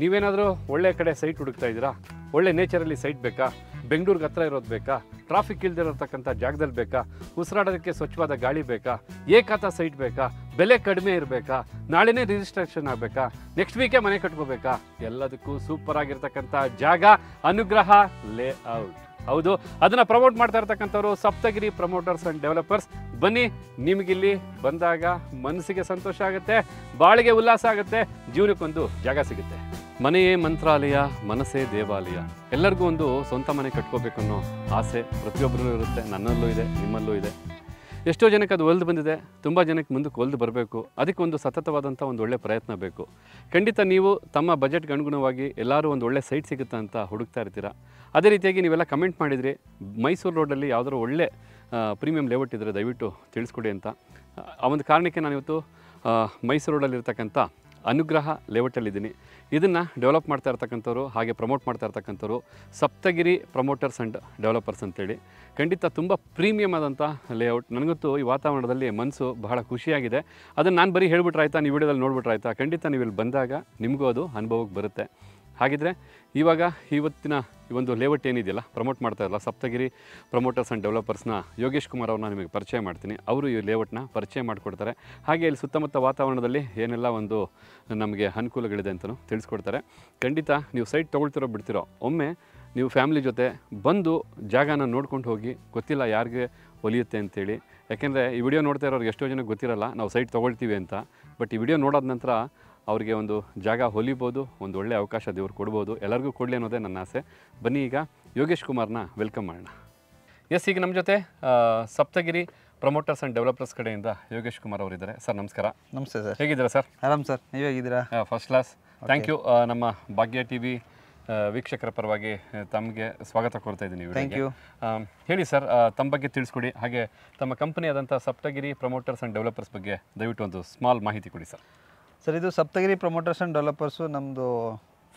ನೀವೇನಾದರೂ ಒಳ್ಳೆ ಕಡೆ ಸೈಟ್ ಹುಡುಕ್ತಾ ಇದ್ದೀರಾ ಒಳ್ಳೆ ನೇಚರಲ್ಲಿ ಸೈಟ್ ಬೇಕಾ ಬೆಂಗಳೂರಿಗೆ ಹತ್ರ ಇರೋದು ಬೇಕಾ ಟ್ರಾಫಿಕ್ ಇಲ್ದಿರತಕ್ಕಂಥ ಜಾಗದಲ್ಲಿ ಬೇಕಾ ಉಸಿರಾಡೋದಕ್ಕೆ ಸ್ವಚ್ಛವಾದ ಗಾಳಿ ಬೇಕಾ ಏಕಾತ ಸೈಟ್ ಬೇಕಾ ಬೆಲೆ ಕಡಿಮೆ ಇರಬೇಕಾ ನಾಳೆನೇ ರಿಜಿಸ್ಟ್ರೇಷನ್ ಆಗಬೇಕಾ ನೆಕ್ಸ್ಟ್ ವೀಕೆ ಮನೆ ಕಟ್ಕೋಬೇಕಾ ಎಲ್ಲದಕ್ಕೂ ಸೂಪರ್ ಆಗಿರ್ತಕ್ಕಂಥ ಜಾಗ ಅನುಗ್ರಹ ಲೇಔಟ್ ಹೌದು ಅದನ್ನು ಪ್ರಮೋಟ್ ಮಾಡ್ತಾ ಇರ್ತಕ್ಕಂಥವ್ರು ಸಪ್ತಗಿರಿ ಪ್ರಮೋಟರ್ಸ್ ಆ್ಯಂಡ್ ಡೆವಲಪರ್ಸ್ ಬನ್ನಿ ನಿಮಗಿಲ್ಲಿ ಬಂದಾಗ ಮನಸ್ಸಿಗೆ ಸಂತೋಷ ಆಗುತ್ತೆ ಬಾಳಿಗೆ ಉಲ್ಲಾಸ ಆಗುತ್ತೆ ಜೀವನಕ್ಕೊಂದು ಜಾಗ ಸಿಗುತ್ತೆ ಮನೆಯೇ ಮಂತ್ರಾಲಯ ಮನಸ್ಸೇ ದೇವಾಲಯ ಎಲ್ಲರಿಗೂ ಒಂದು ಸ್ವಂತ ಮನೆ ಕಟ್ಕೋಬೇಕನ್ನೋ ಆಸೆ ಪ್ರತಿಯೊಬ್ಬರಲ್ಲೂ ಇರುತ್ತೆ ನನ್ನಲ್ಲೂ ಇದೆ ನಿಮ್ಮಲ್ಲೂ ಇದೆ ಎಷ್ಟೋ ಜನಕ್ಕೆ ಅದು ಒಲ್ದು ಬಂದಿದೆ ತುಂಬ ಜನಕ್ಕೆ ಮುಂದಕ್ಕೆ ಒಲ್ದು ಬರಬೇಕು ಅದಕ್ಕೆ ಒಂದು ಸತತವಾದಂಥ ಒಂದು ಒಳ್ಳೆಯ ಪ್ರಯತ್ನ ಬೇಕು ಖಂಡಿತ ನೀವು ತಮ್ಮ ಬಜೆಟ್ಗೆ ಅನುಗುಣವಾಗಿ ಎಲ್ಲರೂ ಒಂದು ಒಳ್ಳೆ ಸೈಟ್ ಸಿಗುತ್ತೆ ಅಂತ ಹುಡುಕ್ತಾ ಇರ್ತೀರ ಅದೇ ರೀತಿಯಾಗಿ ನೀವೆಲ್ಲ ಕಮೆಂಟ್ ಮಾಡಿದ್ರಿ ಮೈಸೂರು ರೋಡಲ್ಲಿ ಯಾವುದಾದ್ರು ಒಳ್ಳೆ ಪ್ರೀಮಿಯಂ ಲೇಔಟ್ ಇದ್ದರೆ ದಯವಿಟ್ಟು ತಿಳಿಸ್ಕೊಡಿ ಅಂತ ಆ ಒಂದು ಕಾರಣಕ್ಕೆ ನಾನಿವತ್ತು ಮೈಸೂರು ರೋಡಲ್ಲಿರ್ತಕ್ಕಂಥ ಅನುಗ್ರಹ ಲೇಔಟಲ್ಲಿದ್ದೀನಿ ಇದನ್ನು ಡೆವಲಪ್ ಮಾಡ್ತಾ ಇರ್ತಕ್ಕಂಥವ್ರು ಹಾಗೆ ಪ್ರಮೋಟ್ ಮಾಡ್ತಾ ಇರ್ತಕ್ಕಂಥವ್ರು ಸಪ್ತಗಿರಿ ಪ್ರಮೋಟರ್ಸ್ ಆ್ಯಂಡ್ ಡೆವಲಪರ್ಸ್ ಅಂತೇಳಿ ಖಂಡಿತ ತುಂಬ ಪ್ರೀಮಿಯಮ್ ಆದಂಥ ಲೇಔಟ್ ನನಗಂತೂ ಈ ವಾತಾವರಣದಲ್ಲಿ ಮನಸ್ಸು ಬಹಳ ಖುಷಿಯಾಗಿದೆ ಅದನ್ನು ನಾನು ಬರೀ ಹೇಳ್ಬಿಟ್ರಾಯ್ತಾ ನೀವು ವಿಡಿಯೋದಲ್ಲಿ ನೋಡ್ಬಿಟ್ರಾಯ್ತಾ ಖಂಡಿತ ನೀವು ಇಲ್ಲಿ ಬಂದಾಗ ನಿಮಗೂ ಅದು ಅನುಭವಕ್ಕೆ ಬರುತ್ತೆ ಹಾಗಿದ್ರೆ ಇವಾಗ ಇವತ್ತಿನ ಈ ಒಂದು ಲೇಔಟ್ ಏನಿದೆಯಲ್ಲ ಪ್ರಮೋಟ್ ಮಾಡ್ತಾ ಇರಲ್ಲ ಸಪ್ತಗಿರಿ ಪ್ರಮೋಟರ್ಸ್ ಆ್ಯಂಡ್ ಡೆವಲಪರ್ಸ್ನ ಯೋಗೇಶ್ ಕುಮಾರ್ ಅವ್ರನ್ನ ನಿಮಗೆ ಪರಿಚಯ ಮಾಡ್ತೀನಿ ಅವರು ಈ ಲೇಔಟ್ನ ಪರಿಚಯ ಮಾಡಿಕೊಡ್ತಾರೆ ಹಾಗೆ ಇಲ್ಲಿ ಸುತ್ತಮುತ್ತ ವಾತಾವರಣದಲ್ಲಿ ಏನೆಲ್ಲ ಒಂದು ನಮಗೆ ಅನುಕೂಲಗಳಿದೆ ಅಂತಲೂ ತಿಳಿಸ್ಕೊಡ್ತಾರೆ ಖಂಡಿತ ನೀವು ಸೈಟ್ ತೊಗೊಳ್ತಿರೋ ಬಿಡ್ತಿರೋ ಒಮ್ಮೆ ನೀವು ಫ್ಯಾಮಿಲಿ ಜೊತೆ ಬಂದು ಜಾಗನ ನೋಡ್ಕೊಂಡು ಹೋಗಿ ಗೊತ್ತಿಲ್ಲ ಯಾರಿಗೆ ಒಲಿಯುತ್ತೆ ಅಂತೇಳಿ ಯಾಕೆಂದರೆ ಈ ವಿಡಿಯೋ ನೋಡ್ತಾ ಇರೋರಿಗೆ ಎಷ್ಟೋ ಜನಕ್ಕೆ ಗೊತ್ತಿರಲ್ಲ ನಾವು ಸೈಟ್ ತೊಗೊಳ್ತೀವಿ ಅಂತ ಬಟ್ ಈ ವಿಡಿಯೋ ನೋಡೋದ ನಂತರ ಅವರಿಗೆ ಒಂದು ಜಾಗ ಹೊಲಿಬೋದು ಒಂದು ಒಳ್ಳೆಯ ಅವಕಾಶ ದೇವ್ರು ಕೊಡ್ಬೋದು ಎಲ್ಲರಿಗೂ ಕೊಡಲಿ ಅನ್ನೋದೇ ನನ್ನ ಆಸೆ ಬನ್ನಿ ಈಗ ಯೋಗೇಶ್ ಕುಮಾರ್ನ ವೆಲ್ಕಮ್ ಮಾಡೋಣ ಎಸ್ ಈಗ ನಮ್ಮ ಜೊತೆ ಸಪ್ತಗಿರಿ ಪ್ರಮೋಟರ್ಸ್ ಆ್ಯಂಡ್ ಡೆವಲಪರ್ಸ್ ಕಡೆಯಿಂದ ಯೋಗೇಶ್ ಕುಮಾರ್ ಅವರಿದ್ದಾರೆ ಸರ್ ನಮಸ್ಕಾರ ನಮಸ್ತೆ ಸರ್ ಹೇಗಿದ್ದೀರಾ ಸರ್ ಆರಾಮ್ ಸರ್ ನೀವು ಹೇಗಿದ್ದೀರಾ ಫಸ್ಟ್ ಕ್ಲಾಸ್ ಥ್ಯಾಂಕ್ ಯು ನಮ್ಮ ಭಾಗ್ಯ ಟಿ ವಿ ವೀಕ್ಷಕರ ಪರವಾಗಿ ತಮಗೆ ಸ್ವಾಗತ ಕೊಡ್ತಾ ಇದ್ದೀನಿ ಥ್ಯಾಂಕ್ ಯು ಹೇಳಿ ಸರ್ ತಮ್ಮ ಬಗ್ಗೆ ತಿಳಿಸ್ಕೊಡಿ ಹಾಗೆ ತಮ್ಮ company Saptagiri promoters and developers ಬಗ್ಗೆ ದಯವಿಟ್ಟು ಒಂದು ಸ್ಮಾಲ್ ಮಾಹಿತಿ ಕೊಡಿ ಸರ್ ಸರ್ ಇದು ಸಪ್ತಗಿರಿ ಪ್ರಮೋಟರ್ಸ್ ಆ್ಯಂಡ್ ಡೆವಲಪರ್ಸು ನಮ್ಮದು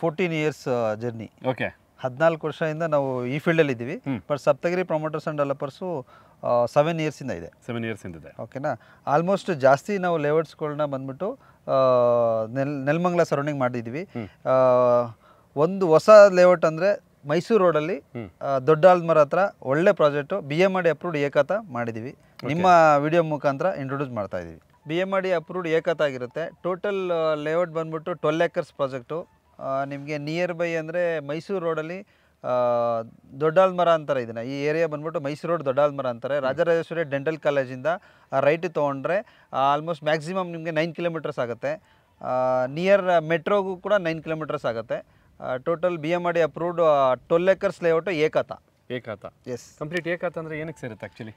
ಫೋರ್ಟೀನ್ ಇಯರ್ಸ್ ಜರ್ನಿ ಓಕೆ ಹದಿನಾಲ್ಕು ವರ್ಷದಿಂದ ನಾವು ಈ ಫೀಲ್ಡಲ್ಲಿ ಇದ್ದೀವಿ but Saptagiri promoters and developers seven ಇಯರ್ಸಿಂದ ಇದೆ ಸೆವೆನ್ ಇಯರ್ಸಿಂದ ಇದೆ ಓಕೆನಾ ಆಲ್ಮೋಸ್ಟ್ ಜಾಸ್ತಿ ನಾವು ಲೇಔಟ್ಸ್ಗಳನ್ನ ಬಂದ್ಬಿಟ್ಟು ನೆಲ್ ನೆಲ್ಮಂಗ್ಲ ಸರೌಂಡಿಂಗ್ ಮಾಡಿದ್ದೀವಿ ಒಂದು ಹೊಸ ಲೇಔಟ್ ಅಂದರೆ ಮೈಸೂರು ರೋಡಲ್ಲಿ ದೊಡ್ಡ ಆಲ್ಮರ ಹತ್ರ ಒಳ್ಳೆ ಪ್ರಾಜೆಕ್ಟು ಬಿ ಎಮ್ ಮಾಡಿ ಅಪ್ರೂವ್ಡ್ ಏಕಾತ ಮಾಡಿದ್ದೀವಿ ನಿಮ್ಮ ವಿಡಿಯೋ ಮುಖಾಂತರ ಇಂಟ್ರೊಡ್ಯೂಸ್ ಮಾಡ್ತಾ ಇದೀವಿ ಬಿ ಎಮ್ ಡಿ ಅಪ್ರೂವ್ಡ್ ಏಕತ್ತಾಗಿರುತ್ತೆ ಟೋಟಲ್ ಲೇಔಟ್ ಬಂದ್ಬಿಟ್ಟು ಟ್ವೆಲ್ ಏಕರ್ಸ್ ಪ್ರಾಜೆಕ್ಟು ನಿಮಗೆ ನಿಯರ್ ಬೈ ಅಂದರೆ ಮೈಸೂರು ರೋಡಲ್ಲಿ ದೊಡ್ಡಾಲ್ಮರ ಅಂತಾರೆ ಇದನ್ನು ಈ ಏರಿಯಾ ಬಂದ್ಬಿಟ್ಟು ಮೈಸೂರು ರೋಡ್ ದೊಡ್ಡಾಲ್ಮರ ಅಂತಾರೆ ರಾಜರಾಜೇಶ್ವರಿ ಡೆಂಟಲ್ ಕಾಲೇಜಿಂದ ರೈಟ್ ತೊಗೊಂಡ್ರೆ ಆಲ್ಮೋಸ್ಟ್ ಮ್ಯಾಕ್ಸಿಮಮ್ ನಿಮಗೆ ನೈನ್ ಕಿಲೋಮೀಟರ್ಸ್ ಆಗುತ್ತೆ ನಿಯರ್ ಮೆಟ್ರೋಗೂ ಕೂಡ ನೈನ್ ಕಿಲೋಮೀಟರ್ಸ್ ಆಗುತ್ತೆ total B M D approved twelve acres layout ಏಕಾತ ಏಕಾತ ಎಸ್ ಕಂಪ್ಲೀಟ್ ಏಕಾತ ಅಂದರೆ ಏನಕ್ಕೆ ಸೇರುತ್ತೆ ಆ್ಯಕ್ಚುಲಿ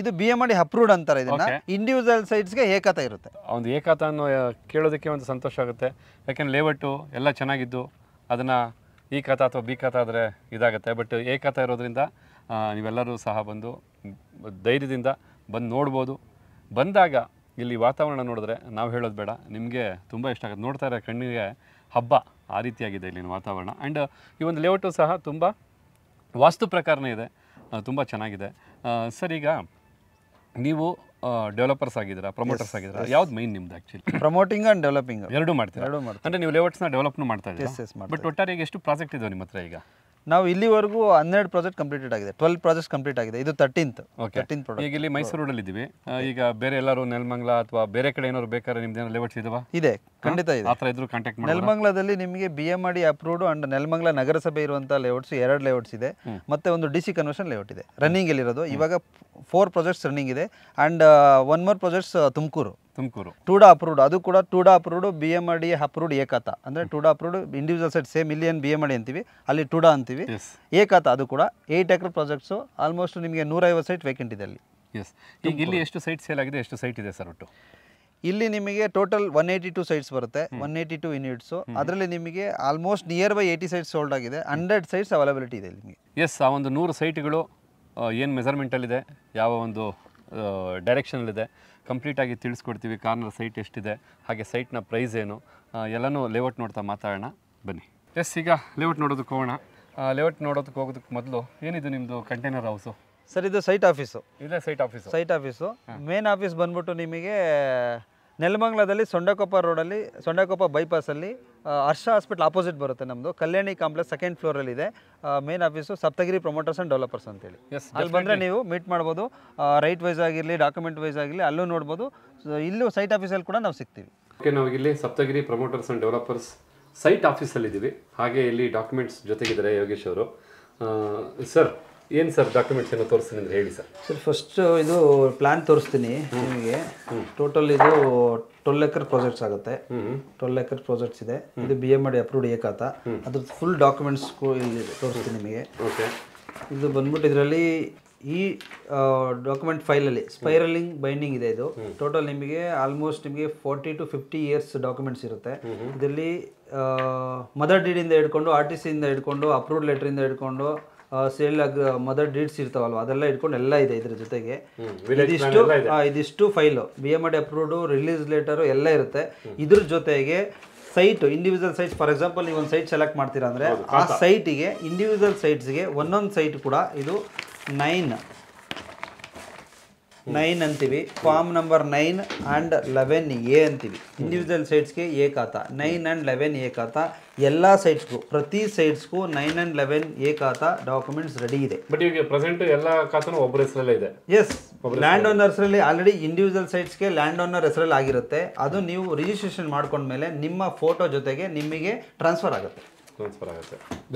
ಇದು ಬಿ ಎಮ್ ಡಿ ಅಪ್ರೂವ್ಡ್ ಅಂತಾರೆ ಇದನ್ನ ಇಂಡಿವಿಜುವಲ್ ಸೈಟ್ಸ್ಗೆ ಏಕತಾ ಇರುತ್ತೆ ಒಂದು ಏಕತ ಅನ್ನೋ ಕೇಳೋದಕ್ಕೆ ಒಂದು ಸಂತೋಷ ಆಗುತ್ತೆ ಯಾಕೆಂದ್ರೆ ಲೇಔಟು ಎಲ್ಲ ಚೆನ್ನಾಗಿದ್ದು ಅದನ್ನು ಈ e ಕಥ ಅಥವಾ ಬಿ ಕಥ ಆದರೆ ಇದಾಗುತ್ತೆ ಬಟ್ ಏಕತಾ ಇರೋದ್ರಿಂದ ನೀವೆಲ್ಲರೂ ಸಹ ಬಂದು ಧೈರ್ಯದಿಂದ ಬಂದು ನೋಡ್ಬೋದು ಬಂದಾಗ ಇಲ್ಲಿ ವಾತಾವರಣ ನೋಡಿದ್ರೆ ನಾವು ಹೇಳೋದು ಬೇಡ ನಿಮಗೆ ತುಂಬ ಇಷ್ಟ ಆಗುತ್ತೆ ನೋಡ್ತಾ ಇರೋ ಕಣ್ಣಿಗೆ ಹಬ್ಬ ಆ ರೀತಿಯಾಗಿದೆ ಇಲ್ಲಿನ ವಾತಾವರಣ ಆ್ಯಂಡ್ ಈ ಒಂದು ಲೇಔಟು ಸಹ ತುಂಬ ವಾಸ್ತು ಪ್ರಕಾರನೇ ಇದೆ ತುಂಬ ಚೆನ್ನಾಗಿದೆ ಸರ್ ಈಗ ನೀವು ಡೆವಲಪರ್ಸ್ ಆಗಿದ್ರ ಪ್ರಮೋಟರ್ಸ್ ಆಗಿದ್ರ ಯಾವ್ದು ಮೈನ್ ನಿಮ್ದು ಆಕ್ಚುಲಿ ಪ್ರಮೋಟಿಂಗ್ ಅಂಡ್ ಡೆವಲಪಿಂಗ್ ಎರಡೂ ಮಾಡ್ತೀರಾ ಎರಡು ಮಾಡ್ತೀರಾ ಅಂದ್ರೆ ನೀವು ನ ಡೆವಲಪ್ ಮಾಡ್ತಾ ಇದ್ದೀರಾ ಬಟ್ ಒಟ್ಟಾರೆ ಎಷ್ಟು ಪ್ರಾಜೆಕ್ಟ್ ಇದಾವೆ ನಿಮ್ಮ ಹತ್ರ ಈಗ ನಾವು ಇಲ್ಲಿವರೆಗೂ ಹನ್ನೆರಡು ಪ್ರಾಜೆಕ್ಟ್ ಕಂಪ್ಲೀಟೆಡ್ ಆಗಿದೆ ಟ್ವೆಲ್ ಪ್ರಾಜೆಕ್ಟ್ ಕಂಪ್ಲೀಟ್ ಆಗಿದೆ ಇದು ತರ್ಟೀನ್ತ್ ತರ್ಟೀನ್ ಪ್ರಾಜೆಕ್ಟ್ ಈಗ ಇಲ್ಲಿ ರೋಡಲ್ಲಿ ಇದ್ದೀವಿ ಈಗ ಬೇರೆ ಎಲ್ಲರೂ ನೆಲಮಂಗ್ಲ ಅಥವಾ ಬೇರೆ ಕಡೆ ಏನಾದ್ರು ಬೇಕಾದ್ರೆ ನಿಮ್ದು ಏನಾದ್ರು ಲೇಔಟ್ಸ್ ಇದಾವ ಇದೆ ಖಂಡಿತ ಇದೆ ಆ ಥರ ಇದ್ರು ಕಾಂಟ್ಯಾಕ್ಟ್ ನೆಲಮಂಗ್ಲದಲ್ಲಿ ನಿಮಗೆ ಬಿ ಎಮ್ ಆಡಿ ಅಪ್ರೂವ್ಡ್ ಅಂಡ್ ನೆಲಮಂಗ್ಲ ನಗರಸಭೆ ಇರುವಂಥ ಲೇಔಟ್ಸ್ ಎರಡು ಲೇಔಟ್ಸ್ ಇದೆ ಮತ್ತೆ ಒಂದು ಡಿ ಸಿ ಕನ್ವರ್ಷನ್ ಲೇಔಟ್ ಇದೆ ರನ್ನಿಂಗ್ ಇಲ್ಲಿರೋದು ಇವಾಗ ಫೋರ್ ಪ್ರಾಜೆಕ್ಟ್ಸ್ ರನ್ನಿಂಗ್ ಇದೆ and one more projects Tumakuru Tumakuru TUDA approved ಅದು ಕೂಡ ಡಾ approved B M D approved ಏಕಾತ ಅಂದರೆ TUDA approved individual site same ಇಲ್ಲಿ ಬಿ ಎಮ್ ಡಿ ಅಂತೀವಿ ಅಲ್ಲಿ ಟೂಡಾ ಅಂತೀವಿ ಏಕಾತ ಅದು ಕೂಡ ಏಟ್ ಎಕರ್ ಪ್ರಾಜೆಕ್ಟ್ಸು ಆಲ್ಮೋಸ್ಟ್ ನಿಮಗೆ ನೂರೈವತ್ತು ಸೈಟ್ ವೇಕೆಂಟ್ ಇದೆ ಅಲ್ಲಿ ಎಸ್ ಈಗ ಇಲ್ಲಿ ಎಷ್ಟು ಸೈಟ್ ಸೇಲ್ ಆಗಿದೆ ಎಷ್ಟು ಸೈಟ್ ಇದೆ ಸರ್ ಒಟ್ಟು ಇಲ್ಲಿ ನಿಮಗೆ total one eighty two sites ಬರುತ್ತೆ ಒನ್ ಏಯ್ಟಿ ಟು ಯೂನಿಟ್ಸು ಅದರಲ್ಲಿ ನಿಮಗೆ almost near by eighty sites sold ಆಗಿದೆ ಹಂಡ್ರೆಡ್ ಸೈಟ್ಸ್ ಅವೈಲಬಿಲಿಟಿ ಇದೆ ನಿಮಗೆ ಎಸ್ ಆ ಒಂದು ನೂರು ಸೈಟ್ಗಳು ಏನು ಮೆಸರ್ಮೆಂಟಲ್ಲಿದೆ ಯಾವ ಒಂದು ಡೈರೆಕ್ಷನಲ್ಲಿದೆ ಕಂಪ್ಲೀಟಾಗಿ ತಿಳಿಸ್ಕೊಡ್ತೀವಿ ಕಾರ್ನರ್ ಸೈಟ್ ಎಷ್ಟಿದೆ ಹಾಗೆ ಸೈಟ್ನ ಪ್ರೈಸ್ ಏನು ಎಲ್ಲನೂ ಲೇಔಟ್ ನೋಡ್ತಾ ಮಾತಾಡೋಣ ಬನ್ನಿ ಎಸ್ ಈಗ ಲೇಔಟ್ ನೋಡೋದಕ್ಕೆ ಹೋಗೋಣ ಲೇಔಟ್ ನೋಡೋದಕ್ಕೆ ಹೋಗೋದಕ್ಕೆ ಮೊದಲು ಏನಿದು ನಿಮ್ಮದು ಕಂಟೈನರ್ ಹೌಸು ಸರ್ ಇದು ಸೈಟ್ ಆಫೀಸು ಇದೇ site office site office main office ಬಂದ್ಬಿಟ್ಟು ನಿಮಗೆ ನೆಲಮಂಗ್ಲದಲ್ಲಿ ಸೊಂಡಕೊಪ್ಪ ರೋಡಲ್ಲಿ ಸೊಂಡಕೊಪ್ಪ ಬೈಪಾಸಲ್ಲಿ ಹರ್ಷ ಹಾಸ್ಪಿಟ್ಲ್ ಆಪೋಸಿಟ್ ಬರುತ್ತೆ ನಮ್ಮದು ಕಲ್ಯಾಣಿ ಕಾಂಪ್ಲೆಕ್ಸ್ ಸೆಕೆಂಡ್ ಫ್ಲೋರಲ್ಲಿದೆ ಇದೆ main office Saptagiri promoters and developers ಅಂತೇಳಿ ಅಲ್ಲಿ ಬಂದರೆ ನೀವು ಮೀಟ್ ಮಾಡ್ಬೋದು ರೈಟ್ ವೈಸ್ ಆಗಿರಲಿ ಡಾಕ್ಯುಮೆಂಟ್ ವೈಸ್ ಆಗಿರಲಿ ಅಲ್ಲೂ ನೋಡ್ಬೋದು ಇಲ್ಲೂ ಸೈಟ್ ಆಫೀಸಲ್ಲಿ ಕೂಡ ನಾವು ಸಿಗ್ತೀವಿ ಓಕೆ ನಾವು ಇಲ್ಲಿ Saptagiri promoters and developers site ಆಫೀಸಲ್ಲಿದ್ದೀವಿ ಹಾಗೆ ಇಲ್ಲಿ ಡಾಕ್ಯುಮೆಂಟ್ಸ್ ಜೊತೆಗಿದ್ದಾರೆ ಯೋಗೇಶ್ ಅವರು ಸರ್ ಏನು ಸರ್ ಡಾಕ್ಯುಮೆಂಟ್ಸ್ ಏನೋ ತೋರಿಸ್ತೀನಿ ಅಂದರೆ ಹೇಳಿ ಸರ್ ಸರ್ ಫಸ್ಟು ಇದು ಪ್ಲ್ಯಾನ್ ತೋರಿಸ್ತೀನಿ ನಿಮಗೆ ಟೋಟಲ್ ಇದು ಟ್ವೆಲ್ ಎಕರ್ ಪ್ರಾಜೆಕ್ಟ್ಸ್ ಆಗುತ್ತೆ ಟ್ವೆಲ್ ಎಕರ್ ಪ್ರಾಜೆಕ್ಟ್ಸ್ ಇದೆ ಇದು ಬಿ ಎಮ್ ಡಿ ಅಪ್ರೂವ್ಡ್ ಏಕಾತ ಅದ್ರದ್ದು ಫುಲ್ ಡಾಕ್ಯುಮೆಂಟ್ಸ್ ತೋರಿಸ್ತೀನಿ ನಿಮಗೆ ಓಕೆ ಇದು ಬಂದ್ಬಿಟ್ಟು ಇದರಲ್ಲಿ ಈ ಡಾಕ್ಯುಮೆಂಟ್ ಫೈಲಲ್ಲಿ ಸ್ಪೈರಲಿಂಗ್ ಬೈಂಡಿಂಗ್ ಇದೆ ಇದು ಟೋಟಲ್ ನಿಮಗೆ ಆಲ್ಮೋಸ್ಟ್ ನಿಮಗೆ forty to fifty years documents ಇರುತ್ತೆ ಇದರಲ್ಲಿ ಮದರ್ ಡಿಡಿಯಿಂದ ಹಿಡ್ಕೊಂಡು ಆರ್ ಟಿ ಸಿಯಿಂದ ಹಿಡ್ಕೊಂಡು ಅಪ್ರೂವ್ಡ್ ಲೆಟ್ರಿಂದ ಹಿಡ್ಕೊಂಡು ಸೇಲ್ ಆಗ ಮದರ್ ಡೀಟ್ಸ್ ಇರ್ತಾವಲ್ವ ಅದೆಲ್ಲ ಇಟ್ಕೊಂಡು ಎಲ್ಲ ಇದೆ ಇದ್ರ ಜೊತೆಗೆ ಇದಿಷ್ಟು ಇದಿಷ್ಟು file B M D approved release letter ಎಲ್ಲ ಇರುತ್ತೆ ಇದ್ರ ಜೊತೆಗೆ site individual sites for example ನೀವು ಒಂದು ಸೈಟ್ ಸೆಲೆಕ್ಟ್ ಮಾಡ್ತೀರಾ ಅಂದರೆ ಆ ಸೈಟಿಗೆ ಇಂಡಿವಿಜುವಲ್ ಸೈಟ್ಸ್ಗೆ ಒಂದೊಂದು ಸೈಟ್ ಕೂಡ ಇದು ನೈನ್ ನೈನ್ ಅಂತೀವಿ form number nine and eleven A ಅಂತೀವಿ ಇಂಡಿವಿಜುವಲ್ ಸೈಟ್ಸ್ಗೆ ಎ ಖಾತ ನೈನ್ ಆ್ಯಂಡ್ ಲೆವೆನ್ ಎ ಖಾತಾ ಎಲ್ಲ ಸೈಟ್ಸ್ಗೂ ಪ್ರತಿ ಸೈಟ್ಸ್ಗೂ ನೈನ್ ಆ್ಯಂಡ್ ಲೆವೆನ್ ಎ ಖಾತಾ ಡಾಕ್ಯುಮೆಂಟ್ಸ್ ರೆಡಿ ಇದೆ ಬಟ್ ಈಗ ಪ್ರೆಸೆಂಟ್ ಎಲ್ಲ ಖಾತನೂ ಒಬ್ಬರ ಹೆಸರಲ್ಲೇ ಇದೆ yes land owner already individual ಸೈಟ್ಸ್ಗೆ ಲ್ಯಾಂಡ್ ಓನರ್ ಹೆಸರಲ್ಲಿ ಆಗಿರುತ್ತೆ ಅದು ನೀವು ರಿಜಿಸ್ಟ್ರೇಷನ್ ಮಾಡ್ಕೊಂಡ್ಮೇಲೆ ನಿಮ್ಮ ಫೋಟೋ ಜೊತೆಗೆ ನಿಮಗೆ ಟ್ರಾನ್ಸ್ಫರ್ ಆಗುತ್ತೆ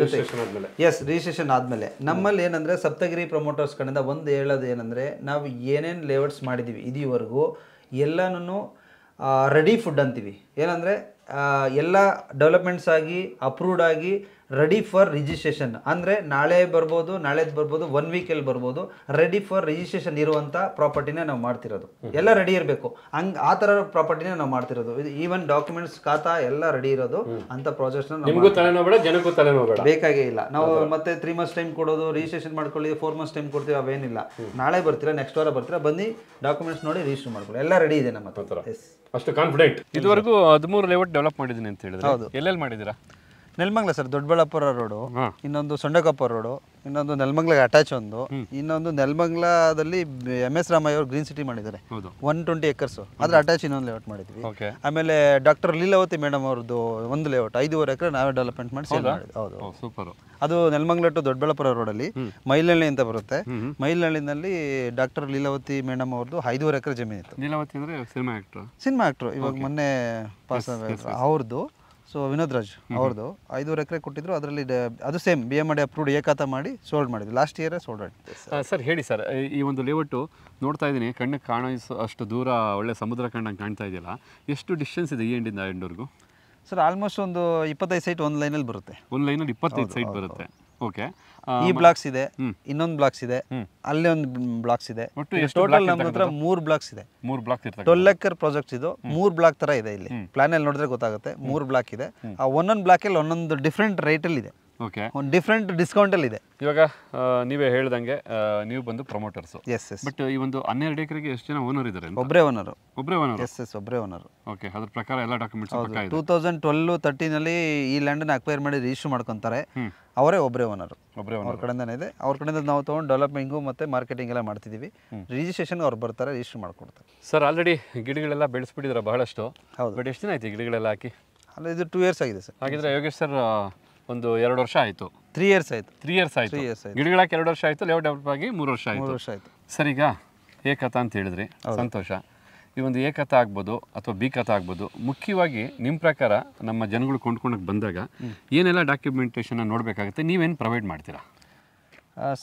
ಎಸ್ ರಿಜಿಸ್ಟ್ರೇಷನ್ ಆದಮೇಲೆ ನಮ್ಮಲ್ಲಿ ಏನಂದರೆ ಸಪ್ತಗಿರಿ ಪ್ರಮೋಟರ್ಸ್ ಕಡೆಯಿಂದ ಒಂದು ಹೇಳೋದು ಏನಂದರೆ ನಾವು ಏನೇನು ಲೇಔಟ್ಸ್ ಮಾಡಿದ್ದೀವಿ ಇದೀವರೆಗೂ ಎಲ್ಲನೂ ರೆಡಿ ಫುಡ್ ಅಂತೀವಿ ಏನಂದರೆ ಎಲ್ಲ ಡೆವಲಪ್ಮೆಂಟ್ಸ್ ಆಗಿ ಅಪ್ರೂವ್ಡ್ ಆಗಿ ರೆಡಿ ಫಾರ್ ರಿಜಿಸ್ಟ್ರೇಷನ್ ಅಂದರೆ ನಾಳೆ ಬರ್ಬೋದು ನಾಳೆ ಬರ್ಬೋದು ಒನ್ ವೀಕಲ್ಲಿ ಬರ್ಬೋದು ರೆಡಿ ಫಾರ್ ರಿಜಿಸ್ಟ್ರೇಷನ್ ಇರುವಂಥ ಪ್ರಾಪರ್ಟಿನೇ ನಾವು ಮಾಡ್ತಿರೋದು ಎಲ್ಲ ರೆಡಿ ಇರಬೇಕು ಹಂಗ್ ಆ ಥರ ಪ್ರಾಪರ್ಟಿನೇ ನಾವು ಮಾಡ್ತಿರೋದು ಇದು ಈವನ್ ಡಾಕ್ಯುಮೆಂಟ್ಸ್ ಖಾತಾ ಎಲ್ಲ ರೆಡಿ ಇರೋದು ಅಂತ ಪ್ರಾಜೆಕ್ಟ್ನ ಬೇಕಾಗೇ ಇಲ್ಲ ನಾವು ಮತ್ತೆ ತ್ರೀ ಮಂತ್ಸ್ ಟೈಮ್ ಕೊಡೋದು ರಿಜಿಸ್ಟ್ರೇಷನ್ ಮಾಡ್ಕೊಳ್ಳಿ ಫೋರ್ ಮಂತ್ಸ್ ಟೈಮ್ ಕೊಡ್ತೀವಿ ಅವೇನಿಲ್ಲ ನಾಳೆ ಬರ್ತೀರಾ ನೆಕ್ಸ್ಟ್ ವಾರ ಬರ್ತೀರಾ ಬನ್ನಿ ಡಾಕ್ಯುಮೆಂಟ್ಸ್ ನೋಡಿ ರಿಜಿಸ್ಟರ್ ಮಾಡ್ಕೊಳ್ಳಿ ಎಲ್ಲ ರೆಡಿ ಇದೆ ನಮ್ಮ ಹತ್ರ ಅಷ್ಟು ಕಾನ್ಫಿಡೆಂಟ್ ಇದುವರೆಗೂ ಹದಿಮೂರು ಲೆವೆಲ್ ಡೆವಲಪ್ ಮಾಡಿದ್ದೀನಿ ಅಂತ ಹೇಳಿದ್ರೆ ಎಲ್ಲೆಲ್ಲಿ ಮಾಡಿದ್ದೀರಾ ನೆಲ್ಮಂಗ್ಲ ಸರ್ ದೊಡ್ಡಬಳ್ಳಾಪುರ ರೋಡು ಇನ್ನೊಂದು ಸೊಂಡಕಪ್ಪ ರೋಡು ಇನ್ನೊಂದು ನೆಲ್ಮಂಗ್ಲಗೆ ಅಟ್ಯಾಚ್ ಒಂದು ಇನ್ನೊಂದು ನೆಲ್ಮಂಗ್ಲಾದಲ್ಲಿ ಎಂ ಎಸ್ ರಾಮಯ್ಯ ಅವರು ಗ್ರೀನ್ ಸಿಟಿ ಮಾಡಿದ್ದಾರೆ ಒನ್ ಟ್ವೆಂಟಿ ಎಕರ್ಸ್ ಅದ್ರ ಅಟ್ಯಾಚ್ ಇನ್ನೊಂದು ಲೇಔಟ್ ಮಾಡಿದ್ವಿ ಆಮೇಲೆ ಡಾಕ್ಟರ್ ಲೀಲಾವತಿ ಮೇಡಮ್ ಅವರದು ಒಂದು ಲೇಔಟ್ ಐದೂವರೆ ಎಕರೆ ನಾವೇ ಡೆವಲಪ್ಮೆಂಟ್ ಮಾಡಿ ಸೇಲ್ ಹೌದು ಸೂಪರ್ ಅದು ನೆಲ್ಮಂಗ್ಲ ಟು ದೊಡ್ಡಬಳ್ಳಾಪುರ ರೋಡಲ್ಲಿ ಮೈಲಳ್ಳಿ ಅಂತ ಬರುತ್ತೆ ಮೈಲಹಳ್ಳಿನಲ್ಲಿ ಡಾಕ್ಟರ್ ಲೀಲಾವತಿ ಮೇಡಮ್ ಅವ್ರದ್ದು ಐದೂವರೆ ಎಕರೆ ಜಮೀನು ಇತ್ತು Leelavathi cinema actor cinema actor ಇವಾಗ ಮೊನ್ನೆ ಪಾಸ್ ಅವ್ರದ್ದು ಸೊ ವಿನೋದ್ ರಾಜ್ ಅವ್ರದ್ದು ಐದೂರು ಎಕರೆ ಕೊಟ್ಟಿದ್ರು ಅದರಲ್ಲಿ ಅದು same B M D approved ಏಕಾತ ಮಾಡಿ ಸೋಲ್ಡ್ ಮಾಡಿದ್ರು ಲಾಸ್ಟ್ ಇಯರ್ ಸೋಲ್ಡ್ ಆಗಿದೆ ಸರ್ ಹೇಳಿ ಸರ್ ಈ ಒಂದು ಲೇಔಟು ನೋಡ್ತಾ ಇದ್ದೀನಿ ಕಣ್ಣಿಗೆ ಕಾಣೋ ಅಷ್ಟು ದೂರ ಒಳ್ಳೆ ಸಮುದ್ರ ಕಣ್ಣಂಗೆ ಕಾಣ್ತಾ ಇದೆಯಲ್ಲ ಎಷ್ಟು ಡಿಸ್ಟೆನ್ಸ್ ಇದೆ ಈ ಎಂಡಿಂದ ಎಂಡ್ವರೆಗೂ ಸರ್ ಆಲ್ಮೋಸ್ಟ್ ಒಂದು ಇಪ್ಪತ್ತೈದು ಸೈಟ್ ಒಂದು ಲೈನಲ್ಲಿ ಬರುತ್ತೆ ಒಂದು ಲೈನಲ್ಲಿ ಇಪ್ಪತ್ತೈದು ಸೈಟ್ ಬರುತ್ತೆ ಓಕೆ ಈ ಬ್ಲಾಕ್ಸ್ ಇದೆ ಇನ್ನೊಂದು ಬ್ಲಾಕ್ಸ್ ಇದೆ ಅಲ್ಲಿ ಒಂದು ಬ್ಲಾಕ್ಸ್ ಇದೆ ಟೋಟಲ್ ನಮ್ಮ ಹತ್ರ ಬ್ಲಾಕ್ಸ್ ಇದೆ ಮೂರ್ ಬ್ಲಾಕ್ ಟೋಲ್ ಲೆಕ್ಕರ್ ಪ್ರಾಜೆಕ್ಟ್ಸ್ ಇದು ಮೂರ್ ಬ್ಲಾಕ್ ತರ ಇದೆ ಇಲ್ಲಿ ಪ್ಲಾನ್ ಅಲ್ಲಿ ನೋಡಿದ್ರೆ ಗೊತ್ತಾಗುತ್ತೆ ಮೂರ್ ಬ್ಲಾಕ್ ಇದೆ ಆ ಒಂದೊಂದು ಬ್ಲಾಕ್ ಅಲ್ಲಿ ಒಂದೊಂದು ಡಿಫ್ರೆಂಟ್ ರೇಟ್ ಅಲ್ಲಿ ಇದೆ ಓಕೆ ಒಂದು ಡಿಫ್ರೆಂಟ್ ಡಿಸ್ಕೌಂಟ್ ಅಲ್ಲಿ ಇದೆ ಇವಾಗ ನೀವೇ ಹೇಳ್ದಂಗೆ ನೀವು ಬಂದು ಪ್ರಮೋಟರ್ಸ್ ಎಸ್ ಎಸ್ ಬಟ್ ಈ ಒಂದು ಹನ್ನೆರಡು ಎಕರೆಗೆ ಎಷ್ಟು ಜನ ಓನರ್ ಇದ್ದಾರೆ ಒಬ್ಬರೇ ಓನರ್ ಒಬ್ಬರೇ ಓನರ್ ಎಸ್ ಎಸ್ ಒಬ್ಬರೇ ಓನರ್ ಓಕೆ ಅದ್ರ ಪ್ರಕಾರ ಎಲ್ಲ documents two thousand twelve thirteen ಅಲ್ಲಿ ಈ ಲ್ಯಾಂಡನ್ನು ಅಕ್ವೈರ್ ಮಾಡಿ ರಿಜಿಸ್ಟರ್ ಮಾಡ್ಕೊಂತಾರೆ ಅವರೇ ಒಬ್ಬರೇ ಓನರ್ ಒಬ್ಬರೇ ಅವ್ರ ಕಡೆಯಿಂದನೇ ಇದೆ ಅವ್ರ ಕಡೆಯಿಂದ ನಾವು ತೊಗೊಂಡು ಡೆವಲಪ್ಮಿಂಗು ಮತ್ತೆ ಮಾರ್ಕೆಟಿಂಗ್ ಎಲ್ಲ ಮಾಡ್ತಿದ್ದೀವಿ ರಿಜಿಸ್ಟ್ರೇಷನ್ ಅವ್ರು ಬರ್ತಾರೆ ರಿಜಿಸ್ಟರ್ ಮಾಡ್ಕೊಡ್ತಾರೆ ಸರ್ ಆಲ್ರೆಡಿ ಗಿಡಗಳೆಲ್ಲ ಬೆಳೆಸ್ಬಿಟ್ಟಿದ್ದಾರೆ ಬಹಳಷ್ಟು ಹೌದು ಬಟ್ ಎಷ್ಟು ದಿನ ಆಯ್ತು ಗಿಡಗಳೆಲ್ಲ ಹಾಕಿ ಅಲ್ಲ ಇದು ಟೂ ಇಯರ್ಸ್ ಆಗಿದೆ ಸರ್ ಹಾಗಿದ್ರೆ ಯೋಗೇಶ್ ಸರ್ ಒಂದು ಎರಡು ವರ್ಷ ಆಯಿತು ತ್ರೀ ಇಯರ್ಸ್ ಆಯಿತು ತ್ರೀ ಇಯರ್ಸ್ ಆಯಿತು ಇಯರ್ಸ್ ಆಯ್ತು ಗಿಡಗಳಕ್ಕೆ ಎರಡು ವರ್ಷ ಆಯಿತು ಲೇಔಟ್ ಡೆವಲಪ್ ಆಗಿ ಮೂರು ವರ್ಷ ಆಯಿತು ವರ್ಷ ಆಯಿತು ಸರಿಗ ಏಕತಾ ಅಂತ ಹೇಳಿದ್ರಿ ಸಂತೋಷ ಈ ಒಂದು ಏಕತಾ ಆಗ್ಬೋದು ಅಥವಾ ಕಥ ಆಗ್ಬೋದು ಮುಖ್ಯವಾಗಿ ನಿಮ್ಮ ಪ್ರಕಾರ ನಮ್ಮ ಜನಗಳು ಕೊಂಡ್ಕೊಂಡಕ್ಕೆ ಬಂದಾಗ ಏನೆಲ್ಲ ಡಾಕ್ಯುಮೆಂಟೇಷನ್ ನೋಡಬೇಕಾಗುತ್ತೆ ನೀವೇನು ಪ್ರೊವೈಡ್ ಮಾಡ್ತೀರಾ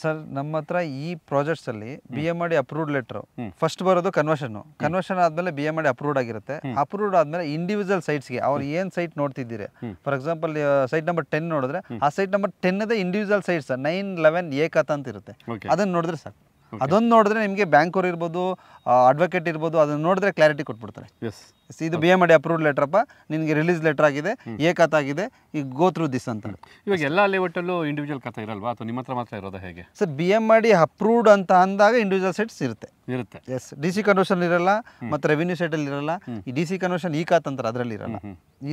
ಸರ್ ನಮ್ಮ ಹತ್ರ ಈ ಪ್ರಾಜೆಕ್ಟ್ಸ್ ಅಲ್ಲಿ ಬಿ ಎಂ ಆಡಿ ಅಪ್ರೂವ್ಡ್ ಲೆಟರ್ ಫಸ್ಟ್ ಬರೋದು ಕನ್ವರ್ಷನ್ ಕನ್ವರ್ಷನ್ ಆದ್ಮೇಲೆ ಬಿ ಎಂ ಡಿ ಅಪ್ರೂವ್ಡ್ ಆಗಿರುತ್ತೆ ಅಪ್ರೂವ್ಡ್ ಆದ್ಮೇಲೆ ಇಂಡಿವಿಜುವಲ್ ಸೈಟ್ಸ್ಗೆ ಅವ್ರು ಏನ್ ಸೈಟ್ ನೋಡ್ತಿದ್ದೀರಿ for example site number ten ನೋಡಿದ್ರೆ ಆ ಸೈಟ್ ನಂಬರ್ ಟೆನ್ ಅದೇ ಇಂಡಿವಿಜುವಲ್ ಸೈಟ್ಸ್ ನೈನ್ ಲೆವೆನ್ ಏಕತ ಅಂತ ಇರುತ್ತೆ ಅದನ್ನ ನೋಡಿದ್ರೆ ಸರ್ ಅದೊಂದು ನೋಡಿದ್ರೆ ನಿಮಗೆ ಬ್ಯಾಂಕವ್ರು ಇರ್ಬೋದು ಅಡ್ವೊಕೇಟ್ ಇರ್ಬೋದು ಅದನ್ನ ನೋಡಿದ್ರೆ ಕ್ಲಾರಿಟಿ ಕೊಟ್ಬಿಡ್ತಾರೆ ಇದು ಬಿ ಎಮ್ ಡಿ ಅಪ್ರೂವ್ಡ್ ಲೆಟ್ರಪ್ಪ ನಿನಗೆ ರಿಲೀಸ್ ಲೆಟರ್ ಆಗಿದೆ ಏಕತ್ ಆಗಿದೆ ಈಗ ಗೋ ಥ್ರೂ ದಿಸ್ ಅಂತ ಇವಾಗ ಎಲ್ಲ ಲೇಔಟಲ್ಲೂ ಇಂಡಿವಿಜುವಲ್ ಕಥೆ ಇರಲ್ವಾ ಅಥವಾ ನಿಮ್ಮ ಹತ್ರ ಮಾತ್ರ ಇರೋದು ಹೇಗೆ sir B M D approved ಅಂತ ಅಂದಾಗ ಇಂಡಿವಿಜುವಲ್ ಸೆಟ್ಸ್ ಇರುತ್ತೆ ಇರುತ್ತೆ ಎಸ್ ಡಿ ಸಿ ಕನ್ವರ್ಷನ್ ಇರಲ್ಲ ಮತ್ತು ರೆವಿನ್ಯೂ ಸೆಟಲ್ ಇರಲ್ಲ ಈ ಡಿ ಸಿ ಕನ್ವರ್ಷನ್ ಈ ಖಾತ ಅಂತಾರೆ ಅದರಲ್ಲಿ ಇರಲ್ಲ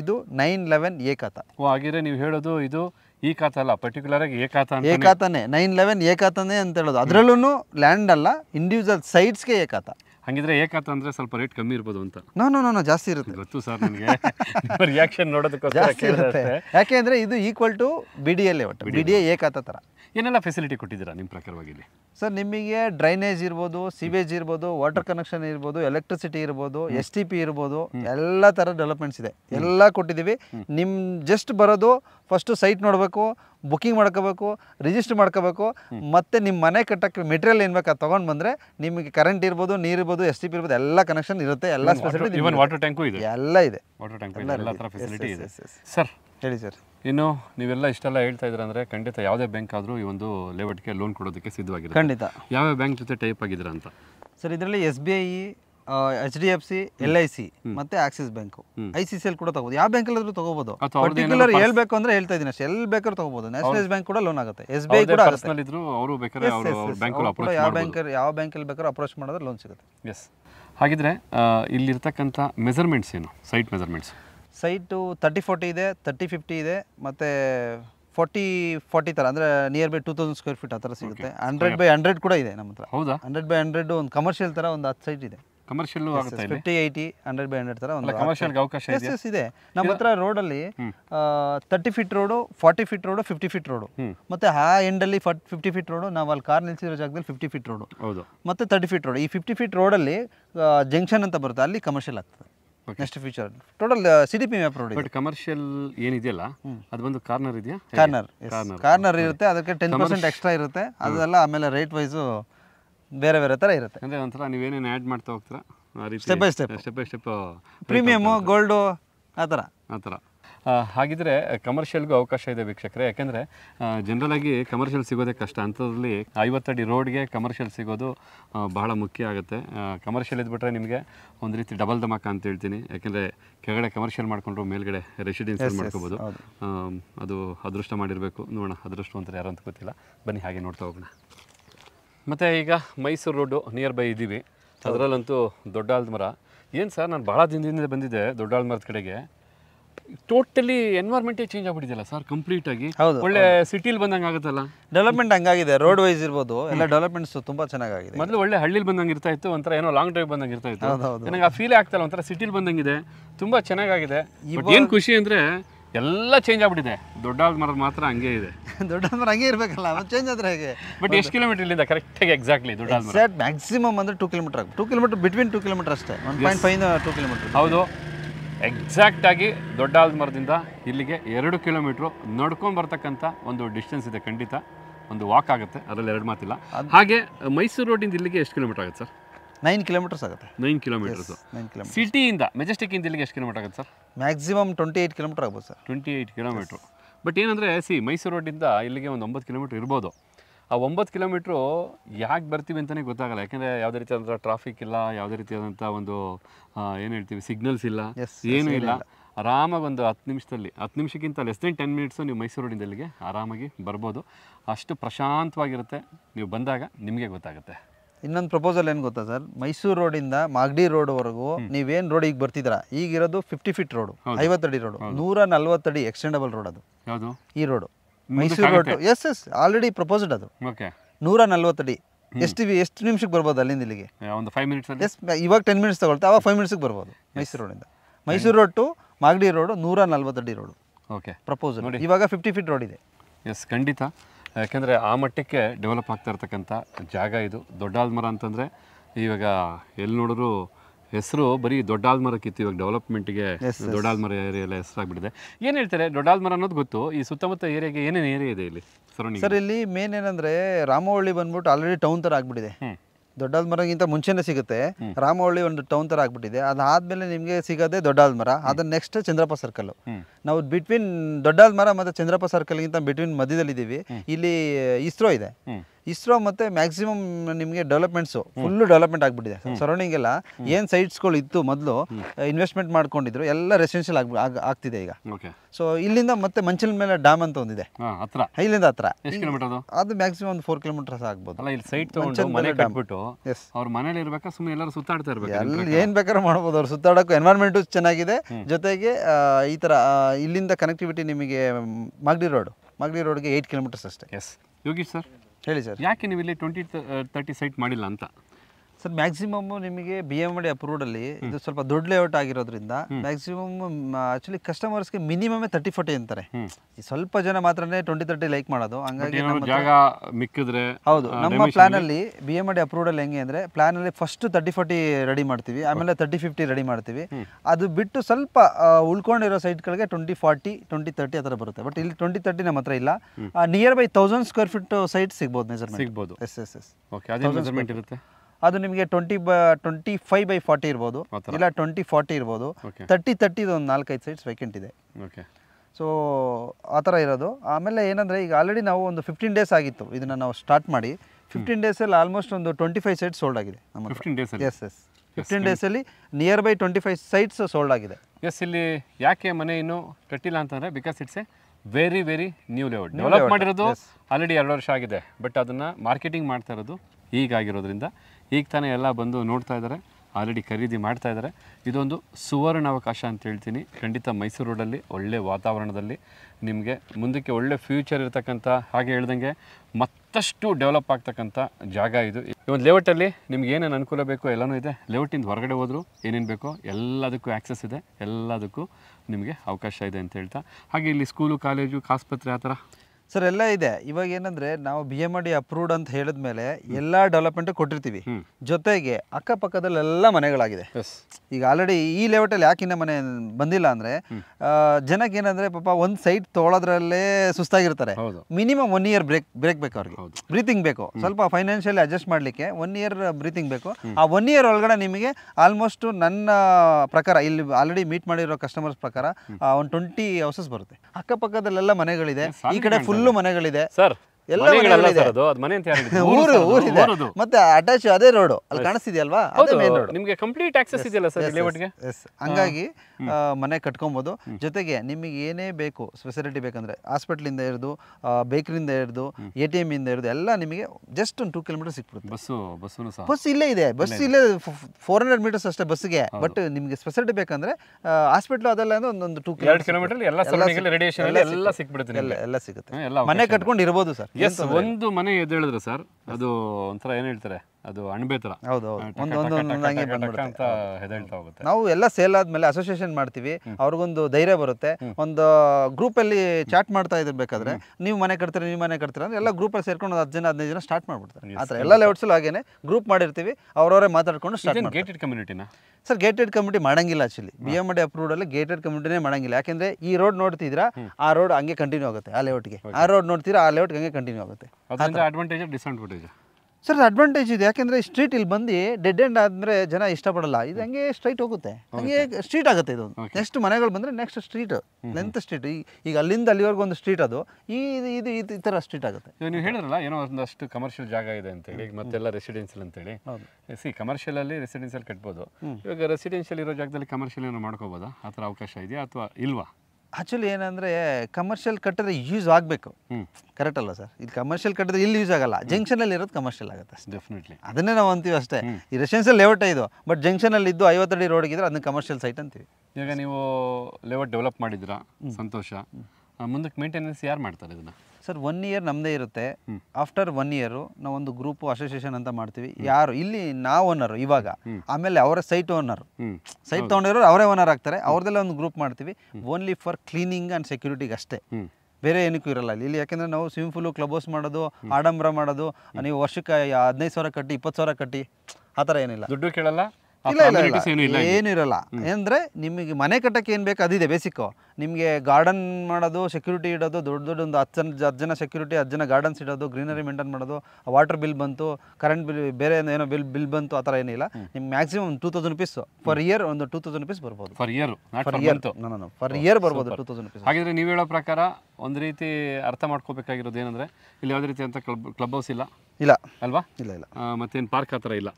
ಇದು ನೈನ್ ಲೆವೆನ್ ಏ ಓ ಹಾಗಿದ್ರೆ ನೀವು ಹೇಳೋದು ಇದು ಈ ಅಲ್ಲ ಪರ್ಟಿಕ್ಯುಲರ್ ಆಗಿ ಏಕಾತ ಏಕಾತನೇ ನೈನ್ ಲೆವೆನ್ ಏಕಾತನೇ ಅಂತ ಹೇಳೋದು ಅದರಲ್ಲೂ ಲ್ಯಾಂಡ್ ಅಲ್ಲ ಇಂಡಿವಿಜುವಲ್ ಸೈಟ್ಸ್ಗೆ ಏಕಾತ ಹಂಗಿದ್ರೆ ಏಕಾತ ಅಂದ್ರೆ ಸ್ವಲ್ಪ ರೇಟ್ ಕಮ್ಮಿ ಇರ್ಬೋದು ಅಂತ ನೋ ನೋ ನೋ ಜಾಸ್ತಿ ಇರುತ್ತೆ ಗೊತ್ತು ಸರ್ ನನಗೆ ರಿಯಾಕ್ಷನ್ ನೋಡೋದಕ್ಕೆ ಯಾಕೆ ಅಂದ್ರೆ ಇದು equal to B D L ಒಟ್ಟು ಬಿ ಡಿ ಏಕಾತ ಥರ ಏನೆಲ್ಲ ಫೆಸಿಲಿಟಿ ಕೊಟ್ಟಿದ್ದೀರಾ ನಿಮ್ಮ ಪ್ರಕಾರವಾಗಿ ಇಲ್ಲಿ ಸರ್ ನಿಮಗೆ ಡ್ರೈನೇಜ್ ಇರ್ಬೋದು ಸಿವೇಜ್ ಇರ್ಬೋದು ವಾಟರ್ ಕನೆಕ್ಷನ್ ಇರ್ಬೋದು ಎಲೆಕ್ಟ್ರಿಸಿಟಿ ಇರ್ಬೋದು ಎಸ್ ಟಿ ಪಿ ಇರ್ಬೋದು ಎಲ್ಲ ಥರ ಡೆವಲಪ್ಮೆಂಟ್ಸ್ ಇದೆ ಎಲ್ಲ ಕೊಟ್ಟಿದ್ದೀವಿ ನಿಮ್ಮ ಜಸ್ಟ್ ಬರೋದು ಫಸ್ಟು ಸೈಟ್ ನೋಡಬೇಕು ಬುಕ್ಕಿಂಗ್ ಮಾಡ್ಕೋಬೇಕು ರಿಜಿಸ್ಟರ್ ಮಾಡ್ಕೋಬೇಕು ಮತ್ತು ನಿಮ್ಮ ಮನೆ ಕಟ್ಟಕ್ಕೆ ಮೆಟೀರಿಯಲ್ ಏನು ಬೇಕಾ ತೊಗೊಂಡು ಬಂದರೆ ನಿಮಗೆ ಕರೆಂಟ್ ಇರ್ಬೋದು ನೀರು ಇರ್ಬೋದು ಎಸ್ ಟಿ ಪಿ ಇರ್ಬೋದು ಎಲ್ಲ ಕನೆಕ್ಷನ್ ಇರುತ್ತೆ ಎಲ್ಲ ವಾಟರ್ ಟ್ಯಾಂಕು ಇದೆ ಎಲ್ಲ ಇದೆ ವಾಟರ್ ಟ್ಯಾಂಕ್ ಎಲ್ಲ ಥರ ಫೆಸಿಲಿಟಿ ಇದೆ ಸರ್ ಹೇಳಿ ಸರ್ ಇನ್ನು ನೀವೆಲ್ಲ ಇಷ್ಟೆಲ್ಲ ಹೇಳ್ತಾ ಇದ್ರೆ ಅಂದರೆ ಖಂಡಿತ ಯಾವುದೇ ಬ್ಯಾಂಕ್ ಆದರೂ ಈ ಒಂದು ಲೇಔಟ್ಗೆ ಲೋನ್ ಕೊಡೋದಕ್ಕೆ ಸಿದ್ಧವಾಗಿದೆ ಖಂಡಿತ ಯಾವ ಬ್ಯಾಂಕ್ ಜೊತೆ ಟೈಪ್ ಆಗಿದ್ರೆ ಅಂತ ಸರ್ ಇದರಲ್ಲಿ S B I H D F C L I C ಮತ್ತೆ Axis bank I C C L ಕೂಡ ತಗೋಬಹುದು ಯಾವ ಬ್ಯಾಂಕ್ ಅಲ್ಲಾದ್ರೂ ತಗೋಬಹುದು ಪರ್ಟಿಕ್ಯುಲರ್ ಹೇಳ್ಬೇಕು ಅಂದ್ರೆ ಹೇಳ್ತಾ ಇದೀನಿ ಅಷ್ಟೇ ಎಲ್ಲಿ ಬೇಕಾದ್ರೂ ತಗೋಬಹುದು ನ್ಯಾಷನಲೈಸ್ ಬ್ಯಾಂಕ್ ಕೂಡ ಲೋನ್ ಆಗುತ್ತೆ ಎಸ್ ಬಿ ಐ ಕೂಡ ಯಾವ ಬ್ಯಾಂಕ್ ಯಾವ ಬ್ಯಾಂಕ್ ಅಲ್ಲಿ ಬೇಕಾದ್ರೂ ಅಪ್ರೋಚ್ ಮಾಡಿದ್ರೆ ಲೋನ್ ಸಿಗುತ್ತೆ ಎಸ್ ಹಾಗಿದ್ರೆ ಇಲ್ಲಿರ್ತಕ್ಕಂಥ ಮೆಸರ್ಮೆಂಟ್ಸ್ ಏನು site measurements site thirty forty ಇದೆ ತರ್ಟಿ ಫಿಫ್ಟಿ ಇದೆ ಮತ್ತು ಫೋರ್ಟಿ ಫೋರ್ಟಿ ಥರ ಅಂದರೆ near by two thousand square feet ಆ ಥರ ಸಿಗುತ್ತೆ ಹಂಡ್ರೆಡ್ ಬೈ ಹಂಡ್ರೆಡ್ ಕೂಡ ಇದೆ ನಮ್ಮ ಹತ್ರ ಹೌದಾ ಹಂಡ್ರೆಡ್ ಬೈ ಹಂಡ್ರೆಡ್ ಒಂದು ಕಮರ್ಷಿಯಲ್ ಥರ ಒಂದು ಹತ್ತು ಸೈಟ್ ಇದೆ ಕಮರ್ಷಿಯಲ್ ಆಗುತ್ತೆ fifty eighty hundred by hundred ಥರ ಒಂದು ಕಮರ್ಷಿಯಲ್ಗೆ ಅವಕಾಶ ಎಸ್ ಎಸ್ ಇದೆ ನಮ್ಮ ಹತ್ರ ರೋಡಲ್ಲಿ thirty feet road forty feet road fifty feet road ಮತ್ತು ಆ ಎಂಡಲ್ಲಿ ಫಿಫ್ಟಿ ಫೀಟ್ ರೋಡು ನಾವು ಅಲ್ಲಿ ಕಾರ್ ನಿಲ್ಸಿರೋ ಜಾಗದಲ್ಲಿ ಫಿಫ್ಟಿ ಫೀಟ್ ರೋಡು ಹೌದು ಮತ್ತು ತರ್ಟಿ ಫೀಟ್ ರೋಡು ಈ ಫಿಫ್ಟಿ ಫೀಟ್ ರೋಡಲ್ಲಿ ಜಂಕ್ಷನ್ ಅಂತ ಬರುತ್ತೆ ಅಲ್ಲಿ ಕಮರ್ಷಿಯಲ್ ಆಗ್ತದೆ next future total D P map road but commercial ಏನಿದೆಯಲ್ಲ ಅದು ಬಂದು ಕಾರ್ನರ್ ಇದೆಯಾ ಕಾರ್ನರ್ ಕಾರ್ನರ್ ಇರುತ್ತೆ ಅದಕ್ಕೆ ಟೆನ್ ಪರ್ಸೆಂಟ್ ಎಕ್ಸ್ಟ್ರಾ ಇರುತ್ತೆ ಅದೆಲ್ಲ ಆಮೇಲೆ ರೇಟ್ ವೈಸು ಬೇರೆ ಬೇರೆ ಥರ ಇರುತ್ತೆ ಅಂದರೆ ಒಂಥರ ನೀವೇನೇನು ಆ್ಯಡ್ ಮಾಡ್ತಾ ಹೋಗ್ತೀರಾ step by step step by step premium gold ಆ ಥರ ಆ ಥರ ಹಾಗಿದ್ರೆ ಕಮರ್ಷಿಯಲ್ಗೂ ಅವಕಾಶ ಇದೆ ವೀಕ್ಷಕರೇ ಯಾಕೆಂದರೆ ಜನರಲ್ ಆಗಿ ಕಮರ್ಷಿಯಲ್ ಸಿಗೋದೇ ಕಷ್ಟ ಅಂಥದ್ರಲ್ಲಿ ಐವತ್ತಡಿ ರೋಡ್ಗೆ ಕಮರ್ಷಿಯಲ್ ಸಿಗೋದು ಬಹಳ ಮುಖ್ಯ ಆಗುತ್ತೆ ಕಮರ್ಷಿಯಲ್ ಇದ್ಬಿಟ್ರೆ ನಿಮಗೆ ಒಂದು ರೀತಿ ಡಬಲ್ ಧಮಾಕ ಅಂತ ಹೇಳ್ತೀನಿ ಯಾಕೆಂದರೆ ಕೆಳಗಡೆ ಕಮರ್ಷಿಯಲ್ ಮಾಡಿಕೊಂಡ್ರು ಮೇಲ್ಗಡೆ ರೆಸಿಡೆನ್ಸಿಯಲ್ ಮಾಡ್ಕೋಬೋದು ಅದು ಅದೃಷ್ಟ ಮಾಡಿರಬೇಕು ನೋಡೋಣ ಅದೃಷ್ಟ ಅಂತ ಯಾರು ಅಂತ ಗೊತ್ತಿಲ್ಲ ಬನ್ನಿ ಹಾಗೆ ನೋಡ್ತಾ ಹೋಗೋಣ ಮತ್ತು ಈಗ ಮೈಸೂರು ರೋಡು ನಿಯರ್ ಬೈ ಇದ್ದೀವಿ ಅದರಲ್ಲಂತೂ ದೊಡ್ಡಾಲ್ದ ಮರ ಏನು ಸರ್ ನಾನು ಭಾಳ ದಿನದಿಂದ ಬಂದಿದ್ದೆ ದೊಡ್ಡಾಳ್ ಮರದ ಕಡೆಗೆ ಟೋಟಲಿ ಎನ್ವೈರ್ಮೆಂಟೇ ಚೇಂಜ್ ಆಗ್ಬಿಟ್ಟಿದೆಯಲ್ಲ ಸರ್ ಕಂಪ್ಲೀಟ್ ಆಗಿ ಒಳ್ಳೆ ಸಿಟಿಲಿ ಬಂದಂಗೆ ಆಗುತ್ತಲ್ಲ ಡೆವಲಪ್ಮೆಂಟ್ ಹಂಗಾಗಿದೆ ರೋಡ್ ವೈಸ್ ಇರ್ಬೋದು ಎಲ್ಲ ಡೆವಲಪ್ಮೆಂಟ್ಸ್ ತುಂಬ ಚೆನ್ನಾಗಿದೆ ಮೊದಲು ಒಳ್ಳೆ ಹಳ್ಳಿಲಿ ಬಂದಂಗೆ ಇರ್ತಾ ಇತ್ತು ಒಂಥರ ಏನೋ ಲಾಂಗ್ ಡ್ರೈವ್ ಬಂದಂಗೆ ಇರ್ತಾ ಇತ್ತು ನನಗೆ ಆ ಫೀಲೇ ಆಗ್ತಲ್ಲ ಒಂಥರ ಸಿಟಿಲಿ ಇದೆ ತುಂಬ ಚೆನ್ನಾಗಿದೆ ಏನು ಖುಷಿ ಅಂದರೆ ಎಲ್ಲ ಚೇಂಜ್ ಆಗ್ಬಿಟ್ಟಿದೆ ದೊಡ್ಡ ಮರದ ಮಾತ್ರ ಹಂಗೆ ಇದೆ ದೊಡ್ಡ ಮರ ಹಂಗೆ ಇರಬೇಕಲ್ಲ ಅದು ಚೇಂಜ್ ಆದರೆ ಹೇಗೆ ಬಟ್ ಎಷ್ಟು ಕಿಲೋಮೀಟರ್ ಇಲ್ಲಿಂದ ಆಗಿ ಎಕ್ಸಾಕ್ಟ್ಲಿ ದೊಡ್ಡ ಸರ್ ಮ್ಯಾಕ್ಸಿಮಮ್ ಅಂದರೆ ಟೂ ಕಿಲೋಮೀಟರ್ ಆಗುತ್ತೆ two kilometre between two kilometre ಅಷ್ಟೇ one point five two kilometre ಹೌದು ಆಗಿ ದೊಡ್ಡ ಮರದಿಂದ ಇಲ್ಲಿಗೆ ಎರಡು ಕಿಲೋಮೀಟ್ರು ನಡ್ಕೊಂಡು ಬರ್ತಕ್ಕಂಥ ಒಂದು ಡಿಸ್ಟೆನ್ಸ್ ಇದೆ ಖಂಡಿತ ಒಂದು ವಾಕ್ ಆಗುತ್ತೆ ಅದರಲ್ಲಿ ಎರಡು ಮಾತಿಲ್ಲ ಹಾಗೆ ಮೈಸೂರು ರೋಡಿಂದ ಇಲ್ಲಿಗೆ ಎಷ್ಟು ಕಿಲೋಮೀಟರ್ ಆಗುತ್ತೆ ಸರ್ ನೈನ್ ಕಿಲೋಮೀಟರ್ಸ್ ಆಗುತ್ತೆ ನೈನ್ ಕಿಲೋಮೀಟರ್ಸ್ ನೈನ್ ಕಿಲೋಮೀಟರ್ ಸಿಟಿಯಿಂದ ಇಂದ ಇಲ್ಲಿಗೆ ಎಷ್ಟು ಕಿಲೋಮೀಟರ್ ಆಗುತ್ತೆ sir maximum twenty eight kilometre ಆಗ್ಬೋದು sir twenty eight kilometre but ಏನಂದರೆ ಸಿ ಮೈಸೂರು ರೋಡಿಂದ ಇಲ್ಲಿಗೆ ಒಂದು ಒಂಬತ್ತು ಕಿಲೋಮೀಟ್ರ್ ಇರ್ಬೋದು ಆ ಒಂಬತ್ತು ಕಿಲೋಮೀಟ್ರು ಯಾಕೆ ಬರ್ತೀವಿ ಅಂತಲೇ ಗೊತ್ತಾಗಲ್ಲ ಯಾಕೆಂದರೆ ಯಾವುದೇ ರೀತಿಯಾದಂಥ ಟ್ರಾಫಿಕ್ ಇಲ್ಲ ಯಾವುದೇ ರೀತಿಯಾದಂಥ ಒಂದು ಏನು ಹೇಳ್ತೀವಿ ಸಿಗ್ನಲ್ಸ್ ಇಲ್ಲ ಏನೂ ಇಲ್ಲ ಆರಾಮಾಗಿ ಒಂದು ಹತ್ತು ನಿಮಿಷದಲ್ಲಿ ಹತ್ತು ನಿಮಿಷಕ್ಕಿಂತ ಲೆಸ್ ದೆನ್ ಟೆನ್ ಮಿನಿಟ್ಸು ನೀವು ಮೈಸೂರು ರೋಡಿಂದ ಇಲ್ಲಿಗೆ ಆರಾಮಾಗಿ ಬರ್ಬೋದು ಅಷ್ಟು ಪ್ರಶಾಂತವಾಗಿರುತ್ತೆ ನೀವು ಬಂದಾಗ ನಿಮಗೆ ಗೊತ್ತಾಗುತ್ತೆ ಇನ್ನೊಂದು ಪ್ರಪೋಸಲ್ ಏನು ಗೊತ್ತಾ ಸರ್ ಮೈಸೂರು ರೋಡಿಂದ ಮಾಗಡಿ ರೋಡ್ವರೆಗೂ ನೀವೇನು ರೋಡ್ ಈಗ ಬರ್ತಿದ್ರ ಈಗಿರೋದು ಫಿಫ್ಟಿ ಫೀಟ್ ರೋಡು ಐವತ್ತಡಿ ರೋಡು ನೂರ ನಲ್ವತ್ತಡಿ ಎಕ್ಸ್ಟೆಂಡಬಲ್ ರೋಡ್ ಅದು ಈ road Mysore road yes yes already proposed ಅದು ನೂರ ನಲ್ವತ್ತಡಿ ಎಷ್ಟು ಎಷ್ಟು ನಿಮಿಷಕ್ಕೆ ಬರ್ಬೋದು ಅಲ್ಲಿಂದ ಇಲ್ಲಿಗೆ ಒಂದು ಮಿನಿಟ್ಸ್ ಎಸ್ ಇವಾಗ ಟೆನ್ ಮಿನಿಟ್ಸ್ ತಗೊಳ್ತಾ ಅವಾಗ ಫೈವ್ ಮಿನಿಟ್ಸ್ಗೆ ಬರ್ಬೋದು ಮೈಸೂರು ರೋಡಿಂದ Mysore road to Magadi road ನೂರ ನಲ್ವತ್ತಡಿ ರೋಡು ಓಕೆ ಪ್ರಪೋಸಲ್ ಇವಾಗ ಫಿಫ್ಟಿ ಫೀಟ್ ರೋಡ್ ಇದೆ ಎಸ್ ಖಂಡಿತ ಯಾಕೆಂದರೆ ಆ ಮಟ್ಟಕ್ಕೆ ಡೆವಲಪ್ ಆಗ್ತಾ ಇರ್ತಕ್ಕಂಥ ಜಾಗ ಇದು ದೊಡ್ಡಾಲ್ಮರ ಅಂತಂದ್ರೆ ಅಂತಂದರೆ ಇವಾಗ ಎಲ್ಲಿ ನೋಡಿದ್ರು ಹೆಸರು ಬರೀ ದೊಡ್ಡ ಆಲ್ಮರಕ್ಕಿತ್ತು ಇವಾಗ ಡೆವಲಪ್ಮೆಂಟ್ಗೆ ದೊಡ್ಡಾಲ್ಮರ ಆಲ್ಮರ ಏರಿಯಾ ಎಲ್ಲ ಹೆಸರಾಗ್ಬಿಟ್ಟಿದೆ ಏನು ಹೇಳ್ತಾರೆ ದೊಡ್ಡ ಅನ್ನೋದು ಗೊತ್ತು ಈ ಸುತ್ತಮುತ್ತ ಏರಿಯಾಗೆ ಏನೇನು ಏರಿಯಾ ಇದೆ ಇಲ್ಲಿ ಸರೌಂಡಿಂಗ್ ಸರ್ ಇಲ್ಲಿ ಮೇನ್ ಏನಂದರೆ ರಾಮವಳ್ಳಿ ಬಂದ್ಬಿಟ್ಟು ಆಲ್ರೆಡಿ ಟೌನ್ ಥರ ಆಗಿಬಿಟ್ಟಿದೆ ದೊಡ್ಡಾಲ್ಮರಗಿಂತ ಮುಂಚೆನೇ ಸಿಗುತ್ತೆ ರಾಮವಳ್ಳಿ ಒಂದು ಟೌನ್ ಥರ ಆಗಿಬಿಟ್ಟಿದೆ ಅದಾದಮೇಲೆ ನಿಮಗೆ ಸಿಗೋದೇ ದೊಡ್ಡಾಲ್ಮರ ಅದನ್ನ ನೆಕ್ಸ್ಟ್ ಚಂದ್ರಪ್ಪ ಸರ್ಕಲ್ಲು ನಾವು ಬಿಟ್ವೀನ್ ದೊಡ್ಡದ ಮರ ಮತ್ತೆ ಚಂದ್ರಪ್ಪ ಸರ್ಕಲ್ಗಿಂತ ಬಿಟ್ವೀನ್ ಇದೀವಿ ಇಲ್ಲಿ ಇಸ್ರೋ ಇದೆ ಇಸ್ರೋ ಮತ್ತೆ ಮ್ಯಾಕ್ಸಿಮಮ್ ನಿಮಗೆ ಡೆವಲಪ್ಮೆಂಟ್ಸು ಫುಲ್ಲು ಡೆವಲಪ್ಮೆಂಟ್ ಆಗ್ಬಿಟ್ಟಿದೆ ಸರೌಂಡಿಂಗ್ ಎಲ್ಲ ಏನು ಸೈಟ್ಸ್ಗಳು ಇತ್ತು ಮೊದಲು ಇನ್ವೆಸ್ಟ್ಮೆಂಟ್ ಮಾಡ್ಕೊಂಡಿದ್ರು ಎಲ್ಲ ರೆಸಿಡೆನ್ಷಿಯಲ್ ಆಗ್ತಿದೆ ಈಗ ಸೊ ಇಲ್ಲಿಂದ ಮತ್ತೆ ಮಂಚಿನ ಮೇಲೆ ಡ್ಯಾಮ್ ಅಂತ ಒಂದಿದೆ ಇಲ್ಲಿಂದ ಹತ್ರ ಅದು ಮ್ಯಾಕ್ಸಿಮಮ್ ಒಂದು ಫೋರ್ ಕಿಲೋಮೀಟರ್ ಆಗ್ಬೋದು ಇಲ್ಲಿ ಸೈಟ್ ತಗೊಂಡು ಮನೆ ಸುಮ್ಮನೆ ಎಲ್ಲರೂ ಸುತ್ತಾಡ್ತಾ ಏನು ಬೇಕಾದ್ರೂ ಮಾಡ್ಬೋದು ಅವ್ರು ಸುತ್ತಾಡೋಕೆ ಎನ್ವೈರ್ಮೆಂಟು ಚೆನ್ನಾಗಿದೆ ಜೊತೆಗೆ ಈ ತರ ಇಲ್ಲಿಂದ ಕನೆಕ್ಟಿವಿಟಿ ನಿಮಗೆ ಮಾಗಡಿ ರೋಡ್ ಮಾಗಡಿ ರೋಡ್ಗೆ ಏಯ್ಟ್ ಕಿಲೋಮೀಟರ್ಸ್ ಅಷ್ಟೇ ಎಸ್ ಯೋಗೀಶ್ ಸರ್ ಹೇಳಿ ಸರ್ ಯಾಕೆ ನೀವು ಇಲ್ಲಿ ಟ್ವೆಂಟಿ ತರ್ಟಿ ಸೈಟ್ ಮಾಡಿಲ್ಲ ಅಂತ ಸರ್ ಮ್ಯಾಕ್ಸಿಮಮ್ ನಿಮಗೆ ಬಿ ಎಂ ಡಿ ಅಲ್ಲಿ ಇದು ಸ್ವಲ್ಪ ದೊಡ್ಡ ಲೇಔಟ್ ಆಗಿರೋದ್ರಿಂದ ಮ್ಯಾಕ್ಸಿಮಮ್ ಆಕ್ಚುಲಿ ಕಸ್ಟಮರ್ಸ್ಗೆ ಮಿನಿಮಮ್ ತರ್ಟಿ ಫೋರ್ಟಿ ಅಂತಾರೆ ಸ್ವಲ್ಪ ಜನ ಮಾತ್ರನೇ ಟ್ವೆಂಟಿ ತರ್ಟಿ ಲೈಕ್ ಮಾಡೋದು ಹಂಗಾಗಿ ಮಿಕ್ಕಿದ್ರೆ ಹೌದು ನಮ್ಮ ಪ್ಲಾನ್ ಅಲ್ಲಿ ಬಿ ಎಂ ಡಿ ಅಪ್ರೂವ್ಡಲ್ಲಿ ಹೆಂಗೆ ಅಂದ್ರೆ ಪ್ಲಾನ್ ಅಲ್ಲಿ ಫಸ್ಟ್ ತರ್ಟಿ ಫೋರ್ಟಿ ರೆಡಿ ಮಾಡ್ತೀವಿ ಆಮೇಲೆ ತರ್ಟಿ ಫಿಫ್ಟಿ ರೆಡಿ ಮಾಡ್ತೀವಿ ಅದು ಬಿಟ್ಟು ಸ್ವಲ್ಪ ಉಳ್ಕೊಂಡಿರೋ ಸೈಟ್ ಗಳಿಗೆ ಟ್ವೆಂಟಿ ಫಾರ್ಟಿ ಟ್ವೆಂಟಿ ತರ್ಟಿ ಆ ಬರುತ್ತೆ ಬಟ್ ಇಲ್ಲಿ ಟ್ವೆಂಟಿ ತರ್ಟಿ ನಮ್ಮ ಹತ್ರ ಇಲ್ಲ near by thousand square feet site ಸಿಗ್ಬೋದು ಮೆಜರ್ಮೆಂಟ್ ಸಿಗ್ಬೋದು ಎಸ್ ಎಸ್ ಎಸ್ ಓಕೆ ಇರುತ್ತೆ ಅದು ನಿಮಗೆ ಟ್ವೆಂಟಿ ಬ ಟ್ವೆಂಟಿ ಫೈವ್ ಬೈ ಫಾರ್ಟಿ ಇರ್ಬೋದು ಇಲ್ಲ ಟ್ವೆಂಟಿ ಫಾರ್ಟಿ ಇರ್ಬೋದು ತರ್ಟಿ ತರ್ಟಿದು ಒಂದು ನಾಲ್ಕೈದು ಸೈಡ್ಸ್ ವೇಕೆಂಟ್ ಇದೆ ಸೊ ಆ ಥರ ಇರೋದು ಆಮೇಲೆ ಏನಂದರೆ ಈಗ ಆಲ್ರೆಡಿ ನಾವು ಒಂದು ಫಿಫ್ಟೀನ್ ಡೇಸ್ ಆಗಿತ್ತು ಇದನ್ನು ನಾವು ಸ್ಟಾರ್ಟ್ ಮಾಡಿ ಫಿಫ್ಟೀನ್ ಡೇಸಲ್ಲಿ ಆಲ್ಮೋಸ್ಟ್ ಒಂದು ಟ್ವೆಂಟಿ ಫೈವ್ ಸೈಟ್ಸ್ ಸೋಲ್ಡ್ ಆಗಿದೆ ನಮ್ಮ fifteen days yes yes fifteen ಡೇಸಲ್ಲಿ near by twenty five sites sold ಆಗಿದೆ ಎಸ್ ಇಲ್ಲಿ ಯಾಕೆ ಮನೆ ಇನ್ನೂ ಕಟ್ಟಿಲ್ಲ ಅಂತಂದರೆ because it's a very very new layout develop ಮಾಡಿರೋದು ಆಲ್ರೆಡಿ ಎರಡು ವರ್ಷ ಆಗಿದೆ ಬಟ್ ಅದನ್ನು ಮಾರ್ಕೆಟಿಂಗ್ ಮಾಡ್ತಾ ಇರೋದು ಈಗಾಗಿರೋದ್ರಿಂದ ಈಗ ತಾನೇ ಎಲ್ಲ ಬಂದು ನೋಡ್ತಾ ಇದ್ದಾರೆ ಆಲ್ರೆಡಿ ಖರೀದಿ ಮಾಡ್ತಾ ಇದ್ದಾರೆ ಇದೊಂದು ಸುವರ್ಣ ಅವಕಾಶ ಅಂತ ಹೇಳ್ತೀನಿ ಖಂಡಿತ ಮೈಸೂರು ರೋಡಲ್ಲಿ ಒಳ್ಳೆ ವಾತಾವರಣದಲ್ಲಿ ನಿಮಗೆ ಮುಂದಕ್ಕೆ ಒಳ್ಳೆ ಫ್ಯೂಚರ್ ಇರ್ತಕ್ಕಂಥ ಹಾಗೆ ಹೇಳ್ದಂಗೆ ಮತ್ತಷ್ಟು ಡೆವಲಪ್ ಆಗ್ತಕ್ಕಂಥ ಜಾಗ ಇದು ಈ ಒಂದು ಲೇಔಟಲ್ಲಿ ನಿಮ್ಗೆ ಏನೇನು ಅನುಕೂಲ ಬೇಕೋ ಎಲ್ಲನೂ ಇದೆ ಲೇಔಟಿಂದ ಹೊರಗಡೆ ಹೋದರೂ ಏನೇನು ಬೇಕೋ ಎಲ್ಲದಕ್ಕೂ ಆ್ಯಕ್ಸಸ್ ಇದೆ ಎಲ್ಲದಕ್ಕೂ ನಿಮಗೆ ಅವಕಾಶ ಇದೆ ಅಂತ ಹೇಳ್ತಾ ಹಾಗೆ ಇಲ್ಲಿ ಸ್ಕೂಲು ಕಾಲೇಜು ಆಸ್ಪತ್ರೆ ಆ ಥರ ಸರ್ ಎಲ್ಲ ಇದೆ ಇವಾಗ ಏನಂದ್ರೆ ನಾವು ಬಿ ಎಮ್ ಡಿ ಅಪ್ರೂವ್ಡ್ ಅಂತ ಹೇಳಿದ ಮೇಲೆ ಎಲ್ಲಾ ಡೆವಲಪ್ಮೆಂಟ್ ಕೊಟ್ಟಿರ್ತೀವಿ ಜೊತೆಗೆ ಅಕ್ಕಪಕ್ಕದಲ್ಲೆಲ್ಲ ಮನೆಗಳಾಗಿದೆ ಈಗ ಆಲ್ರೆಡಿ ಈ ಲೇಔಟಲ್ಲಿ ಯಾಕೆ ಮನೆ ಬಂದಿಲ್ಲ ಅಂದ್ರೆ ಜನಕ್ಕೆ ಏನಂದ್ರೆ ಪಾಪ ಒಂದ್ ಸೈಟ್ ತೊಗೊಳೋದ್ರಲ್ಲೇ ಸುಸ್ತಾಗಿರ್ತಾರೆ minimum one year break break ಬೇಕು ಅವ್ರಿಗೆ ಬ್ರೀತಿಂಗ್ ಬೇಕು ಸ್ವಲ್ಪ ಫೈನಾನ್ಷಿಯಲಿ ಅಡ್ಜಸ್ಟ್ ಮಾಡ್ಲಿಕ್ಕೆ ಒನ್ ಇಯರ್ ಬ್ರೀತಿಂಗ್ ಬೇಕು ಆ ಒನ್ ಇಯರ್ ಒಳಗಡೆ ನಿಮಗೆ ಆಲ್ಮೋಸ್ಟ್ ನನ್ನ ಪ್ರಕಾರ ಇಲ್ಲಿ ಆಲ್ರೆಡಿ ಮೀಟ್ ಮಾಡಿರೋ ಕಸ್ಟಮರ್ಸ್ ಪ್ರಕಾರ ಒಂದು ಟ್ವೆಂಟಿ ಹೌಸಸ್ ಬರುತ್ತೆ ಅಕ್ಕಪಕ್ಕದಲ್ಲೆಲ್ಲ ಮನೆಗಳಿದೆ ಈ ಕಡೆ ಫುಲ್ ಫುಲ್ಲು ಮನೆಗಳಿದೆ ಸರ್ ಎಲ್ಲ ಅದು ಮನೆ ಅಂತ ಊರು ಊರಿದೆ ಮತ್ತೆ ಅಟ್ಯಾಚ್ ಅದೇ ರೋಡ್ ಅಲ್ಲಿ ಕಾಣಿಸ್ತಿದೆಯಲ್ವಾ ಅದೇ ಮೇನ್ ರೋಡ್ ನಿಮಗೆ ಕಂಪ್ಲೀಟ್ ಆಕ್ಸೆಸ್ ಇದೆಯಲ್ಲ ಸರ್ ಲೇಔಟ್ಗೆ ಹಂಗಾಗಿ ಮನೆ ಕಟ್ಕೊಬೋದು ಜೊತೆಗೆ ನಿಮಗೆ ಏನೇ ಬೇಕು ಫೆಸಿಲಿಟಿ ಬೇಕಂದ್ರೆ ಹಾಸ್ಪಿಟ್ಲಿಂದ ಹಿಡಿದು ಬೇಕರಿಂದ ಹಿಡಿದು ಎ ಟಿ ಎಮ್ ಇಂದ ಹಿಡಿದು ಎಲ್ಲ ನಿಮಗೆ ಜಸ್ಟ್ ಒಂದು ಟೂ ಕಿಲೋಮೀಟರ್ ಸಿಕ್ಬಿಡುತ್ತೆ ಬಸ್ ಬಸ್ ಬಸ್ ಇಲ್ಲೇ ಇದೆ ಬಸ್ ಇಲ್ಲೇ ಫೋರ್ ಹಂಡ್ರೆಡ್ ಮೀಟರ್ಸ್ ಅಷ್ಟೇ ಬಸ್ಗೆ ಬಟ್ ನಿಮಗೆ ಸ್ಪೆಸಿಲಿಟಿ ಬೇಕಂದ್ರೆ ಹಾಸ್ಪಿಟಲ್ ಅದೆಲ್ಲ ಒಂದು ಟೂ ಕಿಲೋಮೀಟರ್ ಎಲ್ಲ ಸಿಕ್ಬಿಡುತ್ತೆ ಎಲ್ಲ ಸಿಗುತ್ತೆ ಮನೆ ಕಟ್ಕೊಂಡು ಇರ್ಬೋದು ಸರ್ ಒಂದು ಮನೆ ಎದ್ದೇಳಿದ್ರೆ ಸರ್ ಅದು ಒಂಥರ ಏನ್ ಹೇಳ್ತಾರೆ ಅದು ಅಣಬೆ ಹೌದು ನಾವು ಎಲ್ಲ ಸೇಲ್ ಆದ್ಮೇಲೆ ಅಸೋಸಿಯೇಷನ್ ಮಾಡ್ತೀವಿ ಅವ್ರಿಗೊಂದು ಧೈರ್ಯ ಬರುತ್ತೆ ಒಂದು ಗ್ರೂಪ್ ಅಲ್ಲಿ ಚಾಟ್ ಮಾಡ್ತಾ ಇದ್ಬೇಕಾದ್ರೆ ನೀವು ಮನೆ ಕಟ್ತೀರ ನೀವು ಮನೆ ಕಟ್ತೀರ ಅಂದ್ರೆ ಎಲ್ಲ ಗ್ರೂಪ್ ಅಲ್ಲಿ ಸೇರ್ಕೊಂಡು ಹತ್ತು ಜನ ಹದಿನೈದು ಜನ ಸ್ಟಾರ್ಟ್ ಮಾಡ್ಬಿಡ್ತಾರೆ ಆತರ ಎಲ್ಲ ಲೆವೆಟ್ಸ್ ಹಾಗೇನೆ ಗ್ರೂಪ್ ಮಾಡಿರ್ತೀವಿ ಅವರವರೇ ಮಾತಾಡ್ಕೊಂಡು ಸ್ಟಾರ್ಟ್ ಗೇಟೆಡ್ ಕಮ್ಯುನಿಟಿನ ಸರ್ ಗೇಟೆಡ್ ಕಮ್ಯುನಿಟಿ ಮಾಡಂಗಿಲ್ಲ actually B M D approved ಅಲ್ಲಿ ಗೇಟೆಡ್ ಕಮಿಟಿನೇ ಮಾಡಂಗಿಲ್ಲ ಯಾಕಂದ್ರೆ ಈ ರೋಡ್ ನೋಡ್ತಿದ್ರ ಆ ರೋಡ್ ಹಂಗೆ ಕಂಟಿನ್ಯೂ ಆಗುತ್ತೆ ಆ ಲೇಔಟ್ಗೆ ಆ ರೋಡ್ ನೋಡ್ತೀರಾ ಆ ಲೇಔಟ್ ಹಂಗೆ ಕಂಟಿನ್ಯೂ ಆಗುತ್ತೆ ಅಡ್ವಾಂಟೇಜ್ ಡಿಸ್ಅಡ್ವಾಂಟೇಜ್ ಸರ್ ಅಡ್ವಾಂಟೇಜ್ ಇದೆ ಯಾಕೆಂದ್ರೆ ಸ್ಟ್ರೀಟ್ ಇಲ್ಲಿ ಬಂದು ಡೆಡ್ ಎಂಡ್ ಆದ್ರೆ ಜನ ಇಷ್ಟಪಡಲ್ಲ ಇದು ಹಂಗೆ ಸ್ಟ್ರೈಟ್ ಹೋಗುತ್ತೆ ಹಂಗೆ ಸ್ಟ್ರೀಟ್ ಆಗುತ್ತೆ ಇದು ನೆಕ್ಸ್ಟ್ ಮನೆಗಳು ಬಂದ್ರೆ ನೆಕ್ಸ್ಟ್ ಸ್ಟ್ರೀಟ್ ಲೆಂತ್ ಸ್ಟ್ರೀಟ್ ಈಗ ಅಲ್ಲಿಂದ ಅಲ್ಲಿವರೆಗೂ ಒಂದು ಸ್ಟ್ರೀಟ್ ಅದು ಈ ಇದು ಈ ತರ ಸ್ಟ್ರೀಟ್ ಆಗುತ್ತೆ ನೀವು ಹೇಳಿದ್ರಲ್ಲ ಏನೋ ಒಂದಷ್ಟು ಕಮರ್ಷಿಯಲ್ ಜಾಗ ಇದೆ ಅಂತೇಳಿ ಮತ್ತೆಲ್ಲ ರೆಸಿಡೆನ್ಷಿಯಲ್ ಅಂತೇಳಿ ಸಿ ಅಲ್ಲಿ ರೆಸಿಡೆನ್ಷಿಯಲ್ ಕಟ್ಬೋದು ಇವಾಗ ರೆಸಿಡೆನ್ಷಿಯಲ್ ಇರೋ ಜಾಗದಲ್ಲಿ ಕಮರ್ಷಿಯಲ್ ಏನೋ ಮಾಡ್ಕೋಬೋದಾ ಆ ಥರ ಅವಕಾಶ ಇದೆಯಾ ಅಥವಾ ಇಲ್ವಾ ಆ್ಯಕ್ಚುಲಿ ಏನಂದರೆ ಕಮರ್ಷಿಯಲ್ ಕಟ್ಟಿದ್ರೆ ಯೂಸ್ ಆಗಬೇಕು ಕರೆಕ್ಟ್ ಅಲ್ಲ ಸರ್ ಇಲ್ಲಿ ಕಮರ್ಷಿಯಲ್ ಕಟ್ಟಿದ್ರೆ ಇಲ್ಲಿ ಯೂಸ್ ಆಗಲ್ಲ ಜಂಕ್ಷನಲ್ಲಿ ಇರೋದು ಕಮರ್ಷಿಯಲ್ ಆಗುತ್ತೆ ಡೆಫಿನೆಟ್ಲಿ ಅದನ್ನೇ ನಾವು ಅಂತೀವಿ ಅಷ್ಟೇ ಈ ರೆಸಿಡೆನ್ಷಿಯಲ್ ಲೇಔಟ್ ಇದು ಬಟ್ ಜಂಕ್ಷನಲ್ಲಿ ಇದ್ದು ಐವತ್ತಡಿ ಇದ್ದರೆ ಅದನ್ನ ಕಮರ್ಷಿಯಲ್ ಸೈಟ್ ಅಂತೀವಿ ಈಗ ನೀವು ಲೇಔಟ್ ಡೆವಲಪ್ ಮಾಡಿದ್ರಾ ಸಂತೋಷ ಮುಂದಕ್ಕೆ ಮೇಂಟೆನೆನ್ಸ್ ಯಾರು ಮಾಡ್ತಾರೆ ಇದನ್ನು ಸರ್ ಒನ್ ಇಯರ್ ನಮ್ದೇ ಇರುತ್ತೆ ಆಫ್ಟರ್ ಒನ್ ನಾವು ಒಂದು ಗ್ರೂಪ್ ಅಸೋಸಿಯೇಷನ್ ಅಂತ ಮಾಡ್ತೀವಿ ಯಾರು ಇಲ್ಲಿ ನಾವು ಓನರ್ ಇವಾಗ ಆಮೇಲೆ ಅವರ ಸೈಟ್ ಓನರ್ ಸೈಟ್ ತೊಗೊಂಡಿರೋರು ಅವರೇ ಓನರ್ ಆಗ್ತಾರೆ ಅವ್ರದ್ದೆಲ್ಲ ಒಂದು ಗ್ರೂಪ್ ಮಾಡ್ತೀವಿ ಓನ್ಲಿ ಫಾರ್ ಕ್ಲೀನಿಂಗ್ ಆ್ಯಂಡ್ ಸೆಕ್ಯೂರಿಟಿಗೆ ಅಷ್ಟೇ ಬೇರೆ ಏನಕ್ಕೂ ಇರಲ್ಲ ಇಲ್ಲಿ ಯಾಕೆಂದ್ರೆ ನಾವು ಸ್ವಿಮ್ಮಿಂಗ್ ಪೂಲು ಕ್ಲಬ್ ಹೌಸ್ ಮಾಡೋದು ಆಡಂಬರ ಮಾಡೋದು ನೀವು ವರ್ಷಕ್ಕೆ ಹದಿನೈದು ಸಾವಿರ ಕಟ್ಟಿ ಇಪ್ಪತ್ತು ಸಾವಿರ ಕಟ್ಟಿ ಆ ಥರ ಏನಿಲ್ಲ ದುಡ್ಡು ಕೇಳಲ್ಲ ಇಲ್ಲ ಇಲ್ಲ ಏನು ಇರಲ್ಲ ಅಂದ್ರೆ ನಿಮಗೆ ಮನೆ ಕಟ್ಟಕ್ಕೆ ಏನ್ ಬೇಕು ಅದಿದೆ ಬೇಸಿಕ್ಕು ನಿಮಗೆ ಗಾರ್ಡನ್ ಮಾಡೋದು ಸೆಕ್ಯೂರಿಟಿ ಇಡೋದು ದೊಡ್ಡ ದೊಡ್ಡ ಒಂದು ಹತ್ತು ಜನ ಹತ್ತು ಜನ ಸೆಕ್ಯೂರಿಟಿ ಹತ್ತು ಜನ ಗಾರ್ಡನ್ಸ್ ಇಡೋದು ಗ್ರೀನರಿ ಮೇಂಟೈನ್ ಮಾಡೋದು ವಾಟರ್ ಬಿಲ್ ಬಂತು ಕರೆಂಟ್ ಬಿಲ್ ಬೇರೆ ಏನೋ ಬಿಲ್ ಬಿಲ್ ಬಂತು ಆ ಥರ ಏನಿಲ್ಲ ನಿಮ್ಗೆ maximum two thousand rupees per year ಒಂದು ಟೂ ತೌಸಂಡ್ ರುಪೀಸ್ ಬರ್ಬೋದು per year per year year ಬರ್ಬೋದು ಟೂ ತೌಸಂಡ್ ರುಪೀಸ್ ಹಾಗಿದ್ರೆ ನೀವು ಹೇಳೋ ಪ್ರಕಾರ ಒಂದು ರೀತಿ ಅರ್ಥ ಮಾಡ್ಕೋಬೇಕಾಗಿರೋದು ಏನಂದ್ರೆ ಇಲ್ಲಿ ಯಾವುದೇ ರೀತಿ ಅಂತ ಕ್ಲಬ್ ಹೌಸ್ ಇಲ್ಲ ಇಲ್ಲ ಅಲ್ವಾ ಇಲ್ಲ ಇಲ್ಲ ಮತ್ತೇನು ಪಾರ್ಕ್ ಆ ಥರ ಇಲ್ಲ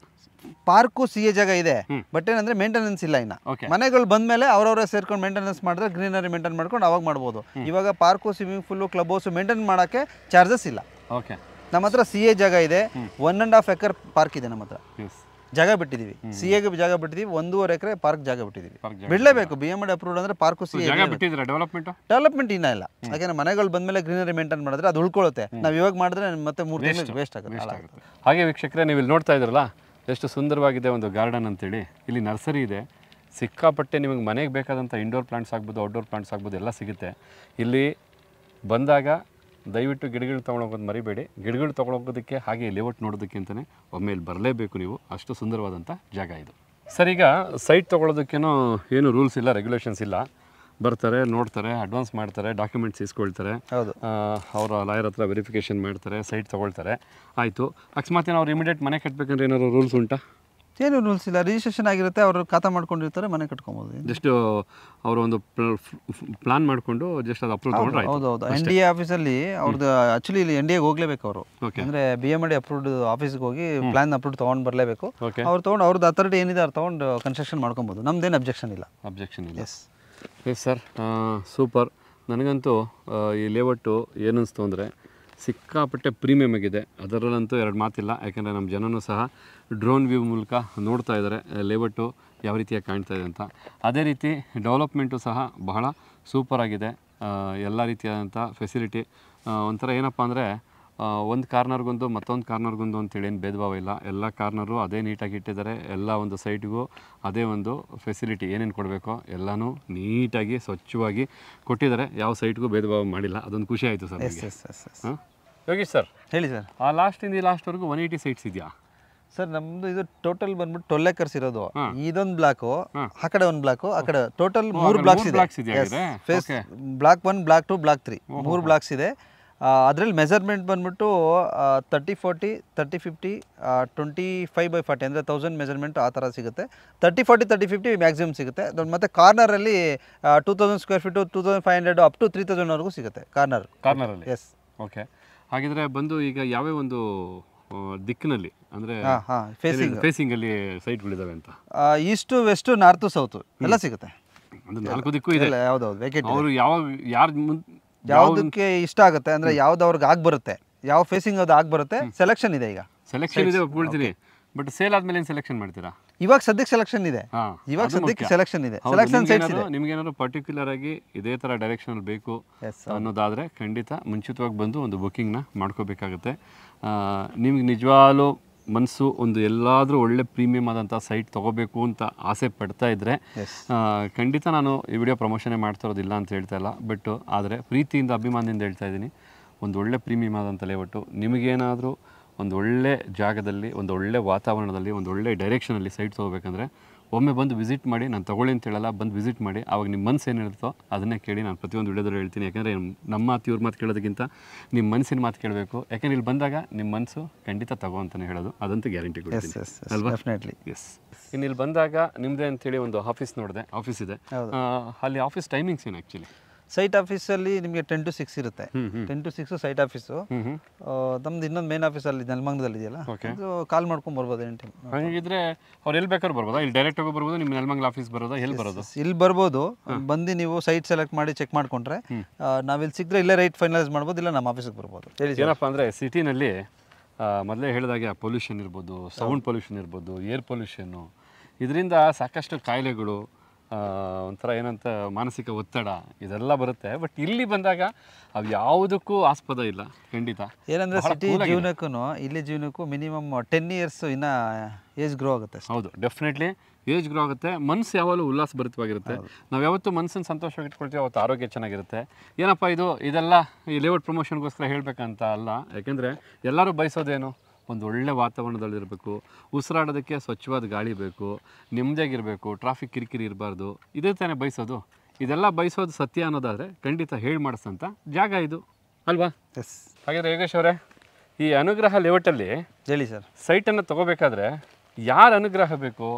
ಪಾರ್ಕು ಸಿ ಎ ಜಾಗ ಇದೆ ಬಟ್ ಏನಂದ್ರೆ ಮೇಂಟೆನೆನ್ಸ್ ಇಲ್ಲ ಇನ್ನ ಮನೆಗಳು ಬಂದ ಮೇಲೆ ಅವರವರೇ ಸೇರ್ಕೊಂಡು ಮೇಂಟೆನೆನ್ಸ್ ಮಾಡಿದ್ರೆ ಗ್ರೀನರಿ ಮೇಂಟೈನ್ ಮಾಡ್ಕೊಂಡು ಅವಾಗ ಮಾಡ್ಬೋದು ಇವಾಗ park swimming pool club house maintain ಮಾಡೋಕ್ಕೆ ಚಾರ್ಜಸ್ ಇಲ್ಲ ಓಕೆ ನಮ್ಮ ಹತ್ರ ಸಿ ಎ ಜಾಗ ಇದೆ one and half acre park ಇದೆ ನಮ್ಮ ಹತ್ರ ಜಾಗ ಬಿಟ್ಟಿದ್ದೀವಿ ಸಿ ಎಗೆ ಜಾಗ ಬಿಟ್ಟಿದ್ದೀವಿ ಒಂದೂವರೆ ಎಕರೆ ಪಾರ್ಕ್ ಜಾಗ ಬಿಟ್ಟಿದ್ದೀವಿ ಬಿಡಲೇಬೇಕು ಬಿ ಎಮ್ ಡಿ ಅಪ್ರೂವ್ಡ್ ಅಂದ್ರೆ ಪಾರ್ಕು ಸಿ ಡೆವಲಪ್ಮೆಂಟ್ ಡೆವಲಪ್ಮೆಂಟ್ ಇನ್ನ ಇಲ್ಲ ಯಾಕಂದ್ರೆ ಮನೆಗಳು ಬಂದ್ಮೇಲೆ ಗ್ರೀನರಿ ಮೇಂಟೈನ್ ಮಾಡಿದ್ರೆ ಅದು ಉಳ್ಕೊಳ್ಳುತ್ತೆ ನಾವು ಇವಾಗ ಮಾಡಿದ್ರೆ ಮತ್ತೆ ಮೂರು ವೇಸ್ಟ್ ಆಗುತ್ತೆ ಹಾಗೆ ವೀಕ್ಷಕರೇ ನೀವು ಇಲ್ಲಿ ನೋಡ್ತಾ ಇದ್ರಲ್ಲ ಎಷ್ಟು ಸುಂದರವಾಗಿದೆ ಒಂದು ಗಾರ್ಡನ್ ಅಂತೇಳಿ ಇಲ್ಲಿ ನರ್ಸರಿ ಇದೆ ಸಿಕ್ಕಾಪಟ್ಟೆ ನಿಮಗೆ ಮನೆಗೆ ಬೇಕಾದಂಥ ಇಂಡೋರ್ ಪ್ಲಾಂಟ್ಸ್ ಆಗ್ಬೋದು ಔಟ್ಡೋರ್ ಪ್ಲಾಂಟ್ಸ್ ಆಗ್ಬೋದು ಎಲ್ಲ ಸಿಗುತ್ತೆ ಇಲ್ಲಿ ಬಂದಾಗ ದಯವಿಟ್ಟು ಗಿಡಗಳು ತೊಗೊಳೋಕೋದು ಮರಿಬೇಡಿ ಗಿಡಗಳು ತೊಗೊಳೋಕೋದಕ್ಕೆ ಹಾಗೆ ಲೇಔಟ್ ನೋಡೋದಕ್ಕೆ ಅಂತಲೇ ಒಮ್ಮೆ ಬರಲೇಬೇಕು ನೀವು ಅಷ್ಟು ಸುಂದರವಾದಂಥ ಜಾಗ ಇದು ಸರಿ ಈಗ ಸೈಟ್ ತೊಗೊಳೋದಕ್ಕೇನೋ ಏನು ರೂಲ್ಸ್ ಇಲ್ಲ ರೆಗ್ಯುಲೇಷನ್ಸ್ ಇಲ್ಲ ಬರ್ತಾರೆ ನೋಡ್ತಾರೆ ಅಡ್ವಾನ್ಸ್ ಮಾಡ್ತಾರೆ ಡಾಕ್ಯುಮೆಂಟ್ಸ್ ಇಸ್ಕೊಳ್ತಾರೆ ಅವರ ಲಾಯರ್ ಹತ್ರ ವೆರಿಫಿಕೇಷನ್ ಮಾಡ್ತಾರೆ ಸೈಟ್ ತೊಗೊಳ್ತಾರೆ ಆಯಿತು ಅಕಸ್ಮಾತ್ ಅವ್ರು ಇಮಿಡಿಯೇಟ್ ಮನೆ ಕಟ್ಟಬೇಕಂದ್ರೆ ಏನಾದ್ರು ರೂಲ್ಸ್ ಉಂಟಾ ಏನು ರೂಲ್ಸ್ ಇಲ್ಲ ರಿಜಿಸ್ಟ್ರೇಷನ್ ಆಗಿರುತ್ತೆ ಅವರು ಖಾತಾ ಮಾಡ್ಕೊಂಡಿರ್ತಾರೆ ಮನೆ ಕಟ್ಕೊಬೋದು ಜಸ್ಟ್ ಅವರು ಒಂದು ಪ್ಲಾನ್ ಮಾಡಿಕೊಂಡು ಜಸ್ಟ್ ಅದು ಅಪ್ರೂವ್ ಹೌದು ಹೌದು ಎನ್ ಡಿ ಎ ಆಫೀಸಲ್ಲಿ ಅವ್ರದ್ದು ಆ್ಯಕ್ಚುಲಿ ಇಲ್ಲಿ ಎನ್ ಡಿ ಎಗೆ ಹೋಗ್ಲೇಬೇಕು ಅವರು ಅಂದರೆ ಬಿ ಎಮ್ ಡಿ ಅಪ್ರೂವ್ಡ್ ಆಫೀಸ್ಗೆ ಹೋಗಿ ಪ್ಲಾನ್ ಅಪ್ರೂವ್ ತೊಗೊಂಡು ಬರಲೇಬೇಕು ಅವ್ರು ತೊಗೊಂಡು ಅವ್ರದ್ದು ಅಥಾರಿಟಿ ಏನಿದೆ ಅವ್ರು ತೊಗೊಂಡು ಕನ್ಸ್ಟ್ರಕ್ಷನ್ ಮಾಡ್ಕೊಬೋದು ನಮ್ದೇನು ಅಬ್ಜೆಕ್ಷನ್ ಇಲ್ಲ ಅಬ್ಜೆಕ್ಷನ್ ಇಲ್ಲ ಎಸ್ ಎಸ್ ಸರ್ ಸೂಪರ್ ನನಗಂತೂ ಈ ಲೇಔಟು ಏನಿಸ್ತು ಅಂದರೆ ಸಿಕ್ಕಾಪಟ್ಟೆ ಪ್ರೀಮಿಯಮ್ ಆಗಿದೆ ಅದರಲ್ಲಂತೂ ಎರಡು ಮಾತಿಲ್ಲ ಯಾಕೆಂದರೆ ನಮ್ಮ ಜನನೂ ಸಹ ಡ್ರೋನ್ ವ್ಯೂ ಮೂಲಕ ನೋಡ್ತಾ ಇದ್ದಾರೆ ಲೇಬಟ್ಟು ಯಾವ ರೀತಿಯಾಗಿ ಕಾಣ್ತಾ ಇದೆ ಅಂತ ಅದೇ ರೀತಿ ಡೆವಲಪ್ಮೆಂಟು ಸಹ ಬಹಳ ಸೂಪರಾಗಿದೆ ಎಲ್ಲ ರೀತಿಯಾದಂಥ ಫೆಸಿಲಿಟಿ ಒಂಥರ ಏನಪ್ಪ ಅಂದರೆ ಒಂದು ಕಾರ್ನರ್ಗೊಂದು ಮತ್ತೊಂದು ಕಾರ್ನರ್ಗೊಂದು ಅಂತೇಳಿ ಏನು ಭೇದಭಾವ ಇಲ್ಲ ಎಲ್ಲ ಕಾರ್ನರು ಅದೇ ನೀಟಾಗಿ ಇಟ್ಟಿದ್ದಾರೆ ಎಲ್ಲ ಒಂದು ಸೈಟ್ಗೂ ಅದೇ ಒಂದು ಫೆಸಿಲಿಟಿ ಏನೇನು ಕೊಡಬೇಕೋ ಎಲ್ಲನೂ ನೀಟಾಗಿ ಸ್ವಚ್ಛವಾಗಿ ಕೊಟ್ಟಿದ್ದಾರೆ ಯಾವ ಸೈಟ್ಗೂ ಭೇದಭಾವ ಮಾಡಿಲ್ಲ ಅದೊಂದು ಖುಷಿ ಆಯಿತು ಸರ್ ಯೋಗೇಶ್ ಸರ್ ಹೇಳಿ ಸರ್ ಆ ಲಾಸ್ಟಿಂದ ಈ ಲಾಸ್ಟ್ವರೆಗೂ ಒನ್ ಏಯ್ಟಿ ಸೈಟ್ಸ್ ಇದೆಯಾ ಸರ್ ನಮ್ದು ಇದು ಟೋಟಲ್ ಬಂದ್ಬಿಟ್ಟು ಟ್ವೆಲ್ ಏಕರ್ಸ್ ಇರೋದು ಇದೊಂದ್ ಬ್ಲಾಕ್ ಆ ಕಡೆ ಒಂದ್ ಬ್ಲಾಕ್ ಆ ಕಡೆ ಟೋಟಲ್ ಮೂರು ಬ್ಲಾಕ್ಸ್ ಇದೆ block one block two block three ಮೂರು ಬ್ಲಾಕ್ಸ್ ಇದೆ ಅದರಲ್ಲಿ ಮೆಜರ್ಮೆಂಟ್ ಬಂದ್ಬಿಟ್ಟು thirty forty thirty fifty twenty five by forty ಅಂದರೆ ತೌಸಂಡ್ ಮೆಜರ್ಮೆಂಟ್ ಆ ಥರ ಸಿಗುತ್ತೆ thirty forty thirty fifty maximum ಸಿಗುತ್ತೆ ಮತ್ತೆ ಕಾರ್ನರಲ್ಲಿ two thousand square feet two thousand five hundred up to three ತೌಸಂಡ್ವರೆಗೂ ಸಿಗುತ್ತೆ ಕಾರ್ನರ್ ಕಾರ್ನರಲ್ಲಿ ಎಸ್ ಓಕೆ ಹಾಗಿದ್ರೆ ಬಂದು ಈಗ ಯಾವ್ಯಾವ ಒಂದು ದಿಕ್ಕಿನಲ್ಲಿ ಅಂದ್ರೆ ಫೇಸಿಂಗ್ ಅಲ್ಲಿ ಸೈಟ್ಗಳಿದಾವೆ ಅಂತ ಈಸ್ಟ್ ವೆಸ್ಟ್ ನಾರ್ತ್ ಸೌತ್ ಎಲ್ಲ ಸಿಗುತ್ತೆ ಅಂದ್ರೆ ನಾಲ್ಕು ದಿಕ್ಕು ಇದೆ ಯಾವ್ದು ವೇಕೆಟ್ ಅವರು ಯಾವ ಯಾರ ಯಾವ್ದಕ್ಕೆ ಇಷ್ಟ ಆಗುತ್ತೆ ಅಂದ್ರೆ ಯಾವ್ದು ಅವ್ರಿಗೆ ಆಗಿ ಬರುತ್ತೆ ಯಾವ ಫೇಸಿಂಗ್ ಅದು ಆಗಿ ಬರುತ್ತೆ ಸೆಲೆಕ್ಷನ್ ಇದೆ ಈಗ ಸೆಲೆಕ್ಷನ್ ಇದೆ ಒಪ್ಕೊಳ್ತೀನಿ ಬಟ್ ಸೇಲ್ ಆದ್ಮೇಲೆ ಏನು ಸೆಲೆಕ್ಷನ್ ಮಾಡ್ತೀರಾ ಇವಾಗ ಸದ್ಯಕ್ಕೆ ಸೆಲೆಕ್ಷನ್ ಇದೆ ಇವಾಗ ಸದ್ಯಕ್ಕೆ ಸೆಲೆಕ್ಷನ್ ಇದೆ ಸೆಲೆಕ್ಷನ್ ಸೈಟ್ಸ್ ಇದೆ ನಿಮಗೆ ಏನಾದ್ರು ಪರ್ಟಿಕ್ಯುಲರ್ ಆಗಿ ಇದೇ ತರ ಡೈರೆಕ್ಷನ್ ಬೇಕು ಅನ್ನೋದಾದ್ರೆ ಖಂಡಿತ ಮುಂಚಿತವಾಗಿ ಬಂದು ಒಂದು ಬುಕ್ಕಿಂಗ್ ನ ಮಾಡ್ಕೋಬೇಕಾಗುತ್ತೆ ನಿಮಗೆ ನಿಜವಾಗ್ಲೂ ಮನಸ್ಸು ಒಂದು ಎಲ್ಲಾದರೂ ಒಳ್ಳೆ ಪ್ರೀಮಿಯಮ್ ಆದಂಥ ಸೈಟ್ ತೊಗೋಬೇಕು ಅಂತ ಆಸೆ ಪಡ್ತಾ ಇದ್ದರೆ ಖಂಡಿತ ನಾನು ಈ ವಿಡಿಯೋ ಪ್ರಮೋಷನೇ ಮಾಡ್ತಾ ಇರೋದಿಲ್ಲ ಅಂತ ಹೇಳ್ತಾ ಇಲ್ಲ ಬಟ್ ಆದರೆ ಪ್ರೀತಿಯಿಂದ ಅಭಿಮಾನದಿಂದ ಹೇಳ್ತಾ ಇದ್ದೀನಿ ಒಂದು ಒಳ್ಳೆ ಪ್ರೀಮಿಯಮ್ ಆದಂಥ ಲೇಔಟು ನಿಮಗೇನಾದರೂ ಒಂದು ಒಳ್ಳೆ ಜಾಗದಲ್ಲಿ ಒಂದು ಒಳ್ಳೆ ವಾತಾವರಣದಲ್ಲಿ ಒಂದು ಒಳ್ಳೆ ಡೈರೆಕ್ಷನಲ್ಲಿ ಸೈಟ್ ತೊಗೋಬೇಕಂದ್ರೆ ಒಮ್ಮೆ ಬಂದು ವಿಸಿಟ್ ಮಾಡಿ ನಾನು ತೊಗೊಳ್ಳಿ ಅಂತ ಹೇಳಲ್ಲ ಬಂದು ವಿಸಿಟ್ ಮಾಡಿ ಆವಾಗ ನಿಮ್ಮ ಮನಸ್ಸು ಏನಿರುತ್ತೋ ಅದನ್ನೇ ಕೇಳಿ ನಾನು ಪ್ರತಿಯೊಂದು ವಿಡಿಯೋದಲ್ಲಿ ಹೇಳ್ತೀನಿ ಯಾಕಂದರೆ ನಮ್ಮ ಮಾತು ಇವ್ರ ಮಾತು ಕೇಳೋದಕ್ಕಿಂತ ನಿಮ್ಮ ಮನಸ್ಸಿನ ಮಾತು ಕೇಳಬೇಕು ಯಾಕಂದ್ರೆ ಇಲ್ಲಿ ಬಂದಾಗ ನಿಮ್ಮ ಮನಸ್ಸು ಖಂಡಿತ ತಗೋ ಅಂತಲೇ ಹೇಳೋದು ಅದಂತೂ ಗ್ಯಾರಂಟಿ ಕೊಡ್ತೀನಿ ಎಸ್ ಇನ್ನು ಇಲ್ಲಿ ಬಂದಾಗ ನಿಮ್ಮದೇ ಅಂತೇಳಿ ಒಂದು ಆಫೀಸ್ ನೋಡಿದೆ ಆಫೀಸ್ ಇದೆ ಅಲ್ಲಿ ಆಫೀಸ್ ಟೈಮಿಂಗ್ಸ್ ಏನು ಆ್ಯಕ್ಚುಲಿ ಸೈಟ್ ಆಫೀಸಲ್ಲಿ ನಿಮಗೆ ಟೆನ್ ಟು ಸಿಕ್ಸ್ ಇರುತ್ತೆ ten to six site office ನಮ್ದು ಇನ್ನೊಂದು ಮೇನ್ ಆಫೀಸ್ ಅಲ್ಲಿ ನೆಲಮಂಗದಲ್ಲಿ ಇದೆಯಲ್ಲ ಕಾಲ್ ಮಾಡ್ಕೊಂಡು ಬರ್ಬೋದು ಟೈಮ್ ಹಾಗಿದ್ರೆ ಅವ್ರು ಎಲ್ಲಿ ಇಲ್ಲಿ ಡೈರೆಕ್ಟ್ ಹೋಗಿ ಬರ್ಬೋದು ನಿಮ್ಮ ನೆಲಮಂಗಲ ಆಫೀಸ್ ಬರೋದು ಎಲ್ಲಿ ಬರೋದು ಇಲ್ಲಿ ಬರ್ಬೋದು ಬಂದು ನೀವು ಸೈಟ್ ಸೆಲೆಕ್ಟ್ ಮಾಡಿ ಚೆಕ್ ಮಾಡ್ಕೊಂಡ್ರೆ ನಾವಿಲ್ಲಿ ಸಿಕ್ಕರೆ ಇಲ್ಲೇ ರೈಟ್ ಫೈನಲೈಸ್ ಮಾಡ್ಬೋದು ಇಲ್ಲ ನಮ್ಮ ಆಫೀಸಿಗೆ ಬರ್ಬೋದು ಏನಪ್ಪ ಅಂದರೆ ಸಿಟಿನಲ್ಲಿ ಮೊದಲೇ ಹೇಳಿದಾಗೆ ಪೊಲ್ಯೂಷನ್ ಇರ್ಬೋದು ಸೌಂಡ್ ಪೊಲ್ಯೂಷನ್ ಇರ್ಬೋದು ಏರ್ ಪೊಲ್ಯೂಷನ್ ಇದರಿಂದ ಸಾಕಷ್ಟು ಕಾಯಿಲೆಗಳು ಒಂಥರ ಏನಂತ ಮಾನಸಿಕ ಒತ್ತಡ ಇದೆಲ್ಲ ಬರುತ್ತೆ ಬಟ್ ಇಲ್ಲಿ ಬಂದಾಗ ಅವು ಯಾವುದಕ್ಕೂ ಆಸ್ಪದ ಇಲ್ಲ ಖಂಡಿತ ಏನಂದರೆ ಸಿಟಿ ಜೀವನಕ್ಕೂ ಇಲ್ಲಿ ಜೀವನಕ್ಕೂ ಮಿನಿಮಮ್ ಟೆನ್ ಇಯರ್ಸ್ ಇನ್ನ ಏಜ್ ಗ್ರೋ ಆಗುತ್ತೆ ಹೌದು ಡೆಫಿನೆಟ್ಲಿ ಏಜ್ ಗ್ರೋ ಆಗುತ್ತೆ ಮನಸ್ಸು ಯಾವಾಗಲೂ ಉಲ್ಲಾಸಭರಿತವಾಗಿರುತ್ತೆ ನಾವು ಯಾವತ್ತು ಮನಸ್ಸನ್ನು ಸಂತೋಷವಾಗಿ ಇಟ್ಕೊಳ್ತೀವಿ ಅವತ್ತು ಆರೋಗ್ಯ ಚೆನ್ನಾಗಿರುತ್ತೆ ಏನಪ್ಪ ಇದು ಇದೆಲ್ಲ ಈ ಲೇಔಟ್ ಪ್ರಮೋಷನ್ಗೋಸ್ಕರ ಹೇಳಬೇಕಂತ ಅಲ್ಲ ಯಾಕೆಂದರೆ ಎಲ್ಲರೂ ಬಯಸೋದೇನು ಒಂದು ಒಳ್ಳೆ ವಾತಾವರಣದಲ್ಲಿರಬೇಕು ಉಸಿರಾಡೋದಕ್ಕೆ ಸ್ವಚ್ಛವಾದ ಗಾಳಿ ಬೇಕು ನೆಮ್ಮದಿಯಾಗಿರಬೇಕು ಟ್ರಾಫಿಕ್ ಕಿರಿಕಿರಿ ಇರಬಾರ್ದು ಇದೇ ತಾನೇ ಬಯಸೋದು ಇದೆಲ್ಲ ಬಯಸೋದು ಸತ್ಯ ಅನ್ನೋದಾದರೆ ಖಂಡಿತ ಹೇಳಿ ಮಾಡಿಸ್ದಂಥ ಜಾಗ ಇದು ಅಲ್ವಾ ಎಸ್ ಹಾಗಾದರೆ ಯೋಗೇಶ್ ಅವರೇ ಈ ಅನುಗ್ರಹ ಲೇಔಟಲ್ಲಿ ಹೇಳಿ ಸರ್ ಸೈಟನ್ನು ತೊಗೋಬೇಕಾದ್ರೆ ಯಾರು ಅನುಗ್ರಹ ಬೇಕು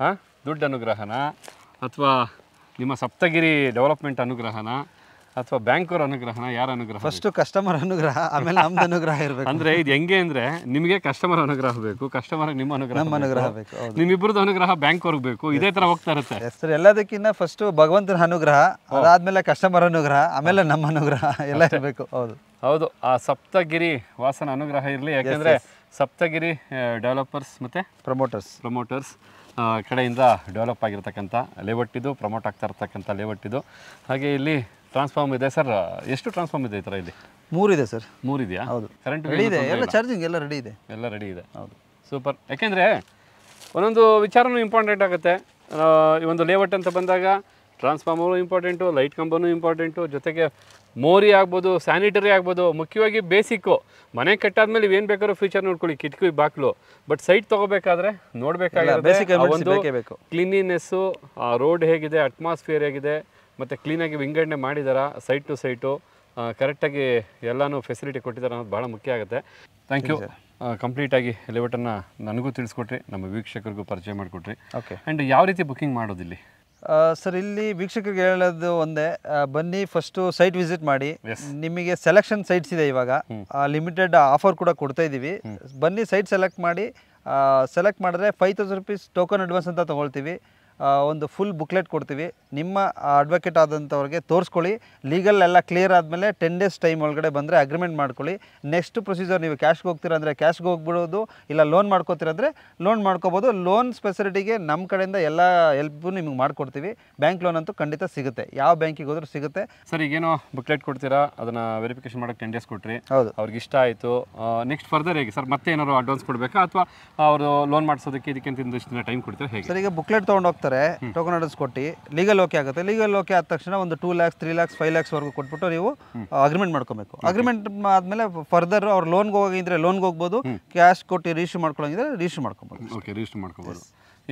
ಹಾಂ ದುಡ್ಡು ಅನುಗ್ರಹನ ಅಥವಾ ನಿಮ್ಮ ಸಪ್ತಗಿರಿ ಡೆವಲಪ್ಮೆಂಟ್ ಅನುಗ್ರಹನ ಅಥವಾ ಬ್ಯಾಂಕವ್ರ ಅನುಗ್ರಹನ ಯಾರ ಅನುಗ್ರಹ ಫಸ್ಟ್ ಕಸ್ಟಮರ್ ಅನುಗ್ರಹ ಆಮೇಲೆ ನಮ್ದು ಅನುಗ್ರಹ ಇರಬೇಕು ಅಂದ್ರೆ ಇದು ಹೆಂಗೆ ಅಂದ್ರೆ ನಿಮಗೆ ಕಸ್ಟಮರ್ ಅನುಗ್ರಹ ಬೇಕು ಕಸ್ಟಮರ್ ನಿಮ್ಮ ಅನುಗ್ರಹ ನಮ್ಮ ಅನುಗ್ರಹ ಬೇಕು ನಿಮ್ಮಿಬ್ಬರದ್ದು ಅನುಗ್ರಹ ಬ್ಯಾಂಕ್ ಅವ್ರಿಗೆ ಬೇಕು ಇದೇ ತರ ಹೋಗ್ತಾ ಇರುತ್ತೆ ಸರ್ ಎಲ್ಲದಕ್ಕಿಂತ ಫಸ್ಟ್ ಭಗವಂತನ ಅನುಗ್ರಹ ಅದಾದ್ಮೇಲೆ ಕಸ್ಟಮರ್ ಅನುಗ್ರಹ ಆಮೇಲೆ ನಮ್ಮ ಅನುಗ್ರಹ ಎಲ್ಲ ಇರಬೇಕು ಹೌದು ಹೌದು ಆ ಸಪ್ತಗಿರಿ ವಾಸನ ಅನುಗ್ರಹ ಇರಲಿ ಯಾಕಂದ್ರೆ ಸಪ್ತಗಿರಿ ಡೆವಲಪರ್ಸ್ ಮತ್ತೆ ಪ್ರಮೋಟರ್ಸ್ ಪ್ರಮೋಟರ್ಸ್ ಕಡೆಯಿಂದ ಡೆವಲಪ್ ಆಗಿರ್ತಕ್ಕಂಥ ಲೇಔಟಿದು ಪ್ರಮೋಟ್ ಆಗ್ತಾ ಇರ್ತಕ್ಕಂಥ ಲೇವಟ್ಟಿದು ಹಾಗೆ ಇಲ್ಲಿ ಟ್ರಾನ್ಸ್ಫಾರ್ಮ್ ಇದೆ ಸರ್ ಎಷ್ಟು ಟ್ರಾನ್ಸ್ಫಾರ್ಮ್ ಇದೆ ಈ ಥರ ಇಲ್ಲಿ ಮೂರಿದೆ ಸರ್ ಮೂರಿದೆಯಾ ಹೌದು ಕರೆಂಟ್ ರೆಡಿ ಇದೆ ಎಲ್ಲ ಚಾರ್ಜಿಂಗ್ ಎಲ್ಲ ರೆಡಿ ಇದೆ ಎಲ್ಲ ರೆಡಿ ಇದೆ ಹೌದು ಸೂಪರ್ ಯಾಕೆಂದರೆ ಒಂದೊಂದು ವಿಚಾರನೂ ಇಂಪಾರ್ಟೆಂಟ್ ಆಗುತ್ತೆ ಈ ಒಂದು ಲೇವಟ್ ಅಂತ ಬಂದಾಗ ಟ್ರಾನ್ಸ್ಫಾರ್ಮರು ಇಂಪಾರ್ಟೆಂಟು ಲೈಟ್ ಕಂಬನೂ ಇಂಪಾರ್ಟೆಂಟು ಜೊತೆಗೆ ಮೋರಿ ಆಗ್ಬೋದು ಸ್ಯಾನಿಟರಿ ಆಗ್ಬೋದು ಮುಖ್ಯವಾಗಿ ಬೇಸಿಕ್ಕು ಮನೆ ಕಟ್ಟಾದ್ಮೇಲೆ ಏನು ಬೇಕಾದ್ರೂ ಫ್ಯೂಚರ್ ನೋಡ್ಕೊಳ್ಳಿ ಕಿಟಕಿ ಬಾಕ್ಲು ಬಟ್ ಸೈಟ್ ತೊಗೋಬೇಕಾದ್ರೆ ಒಂದು ಕ್ಲೀನಿನೆಸ್ಸು ರೋಡ್ ಹೇಗಿದೆ ಅಟ್ಮಾಸ್ಫಿಯರ್ ಹೇಗಿದೆ ಮತ್ತು ಕ್ಲೀನಾಗಿ ವಿಂಗಡಣೆ ಮಾಡಿದಾರ ಸೈಟ್ ಟು ಸೈಟು ಕರೆಕ್ಟಾಗಿ ಎಲ್ಲನೂ ಫೆಸಿಲಿಟಿ ಕೊಟ್ಟಿದ್ದಾರೆ ಅನ್ನೋದು ಭಾಳ ಮುಖ್ಯ ಆಗುತ್ತೆ ಥ್ಯಾಂಕ್ ಯು ಕಂಪ್ಲೀಟಾಗಿ ಎಲಿವೇಟರ್ನ ನನಗೂ ತಿಳಿಸ್ಕೊಟ್ರಿ ನಮ್ಮ ವೀಕ್ಷಕರಿಗೂ ಪರಿಚಯ ಮಾಡಿಕೊಟ್ರಿ ಓಕೆ ಆ್ಯಂಡ್ ಯಾವ ರೀತಿ ಬುಕ್ಕಿಂಗ್ ಮಾಡೋದಿಲ್ಲಿ ಸರ್ ಇಲ್ಲಿ ವೀಕ್ಷಕರಿಗೆ ಹೇಳೋದು ಒಂದೇ ಬನ್ನಿ ಫಸ್ಟು ಸೈಟ್ ವಿಸಿಟ್ ಮಾಡಿ ನಿಮಗೆ ಸೆಲೆಕ್ಷನ್ ಸೈಟ್ಸ್ ಇದೆ ಇವಾಗ ಲಿಮಿಟೆಡ್ ಆಫರ್ ಕೂಡ ಕೊಡ್ತಾ ಇದ್ದೀವಿ ಬನ್ನಿ ಸೈಟ್ ಸೆಲೆಕ್ಟ್ ಮಾಡಿ ಸೆಲೆಕ್ಟ್ ಮಾಡಿದ್ರೆ five thousand rupees token advance ಅಂತ ತೊಗೊಳ್ತೀವಿ ಒಂದು ಫುಲ್ ಬುಕ್ಲೆಟ್ ಕೊಡ್ತೀವಿ ನಿಮ್ಮ ಅಡ್ವೊಕೇಟ್ ಆದಂಥವ್ರಿಗೆ ತೋರಿಸ್ಕೊಳ್ಳಿ ಲೀಗಲ್ ಎಲ್ಲ ಕ್ಲಿಯರ್ ಆದಮೇಲೆ ಟೆನ್ ಡೇಸ್ ಟೈಮ್ ಒಳಗಡೆ ಬಂದರೆ ಅಗ್ರಿಮೆಂಟ್ ಮಾಡ್ಕೊಳ್ಳಿ ನೆಕ್ಸ್ಟ್ ಪ್ರೊಸೀಜರ್ ನೀವು ಕ್ಯಾಶ್ಗೆ ಹೋಗ್ತೀರ ಅಂದರೆ ಕ್ಯಾಶ್ಗೆ ಹೋಗ್ಬಿಡೋದು ಇಲ್ಲ ಲೋನ್ ಮಾಡ್ಕೋತಿರಂದರೆ ಲೋನ್ ಮಾಡ್ಕೋಬೋದು ಲೋನ್ ಸ್ಪೆಸಿಲಿಟಿಗೆ ನಮ್ಮ ಕಡೆಯಿಂದ ಎಲ್ಲ ಹೆಲ್ಪು ನಿಮಗೆ ಮಾಡಿಕೊಡ್ತೀವಿ ಬ್ಯಾಂಕ್ ಲೋನ್ ಅಂತೂ ಖಂಡಿತ ಸಿಗುತ್ತೆ ಯಾವ ಬ್ಯಾಂಕಿಗೆ ಹೋದ್ರೂ ಸಿಗುತ್ತೆ ಸರ್ ಈಗೇನೋ ಬುಕ್ಲೆಟ್ ಕೊಡ್ತೀರಾ ಅದನ್ನು ವೆರಿಫಿಕೇಶನ್ ಮಾಡೋಕ್ಕೆ ಟೆನ್ ಡೇಸ್ ಕೊಟ್ರಿ ಹೌದು ಅವ್ರಿಗೆ ಇಷ್ಟ ಆಯಿತು ನೆಕ್ಸ್ಟ್ ಫರ್ದರ್ ಹೇಗೆ ಸರ್ ಮತ್ತೆ ಏನಾದ್ರು ಅಡ್ವಾನ್ಸ್ ಕೊಡಬೇಕಾ ಅಥವಾ ಅವರು ಲೋನ್ ಮಾಡಿಸೋದಕ್ಕೆ ಇದಕ್ಕೆ ಟೈಮ್ ಕೊಡ್ತೀರಾ ಹೇಗೆ ಸರ್ ಈಗ ಬುಕ್ಲೆಟ್ ತೊಗೊಂಡು ಹೋಗ್ತಾರೆ ಕೊಡ್ತಾರೆ ಟೋಕನ್ ಆರ್ಡರ್ಸ್ ಕೊಟ್ಟು ಲೀಗಲ್ ಓಕೆ ಆಗುತ್ತೆ ಲೀಗಲ್ ಓಕೆ ಆದ ತಕ್ಷಣ ಒಂದು two lakhs three lakhs five lakhs ವರ್ಗು ಕೊಟ್ಬಿಟ್ಟು ನೀವು ಅಗ್ರಿಮೆಂಟ್ ಮಾಡ್ಕೋಬೇಕು ಅಗ್ರಿಮೆಂಟ್ ಆದಮೇಲೆ ಫರ್ದರ್ ಅವ್ರು ಲೋನ್ಗೆ ಹೋಗಿದ್ರೆ ಲೋನ್ಗೆ ಹೋಗ್ಬೋದು ಕ್ಯಾಶ್ ಕೊಟ್ಟು ರಿಜಿಸ್ಟರ್ ಮಾಡ್ಕೊಳಂಗಿದ್ರೆ ರಿಜಿಸ್ಟರ್ ಮಾಡ್ಕೊಬೋದು ಓಕೆ ರಿಜಿಸ್ಟರ್ ಮಾಡ್ಕೋಬೋದು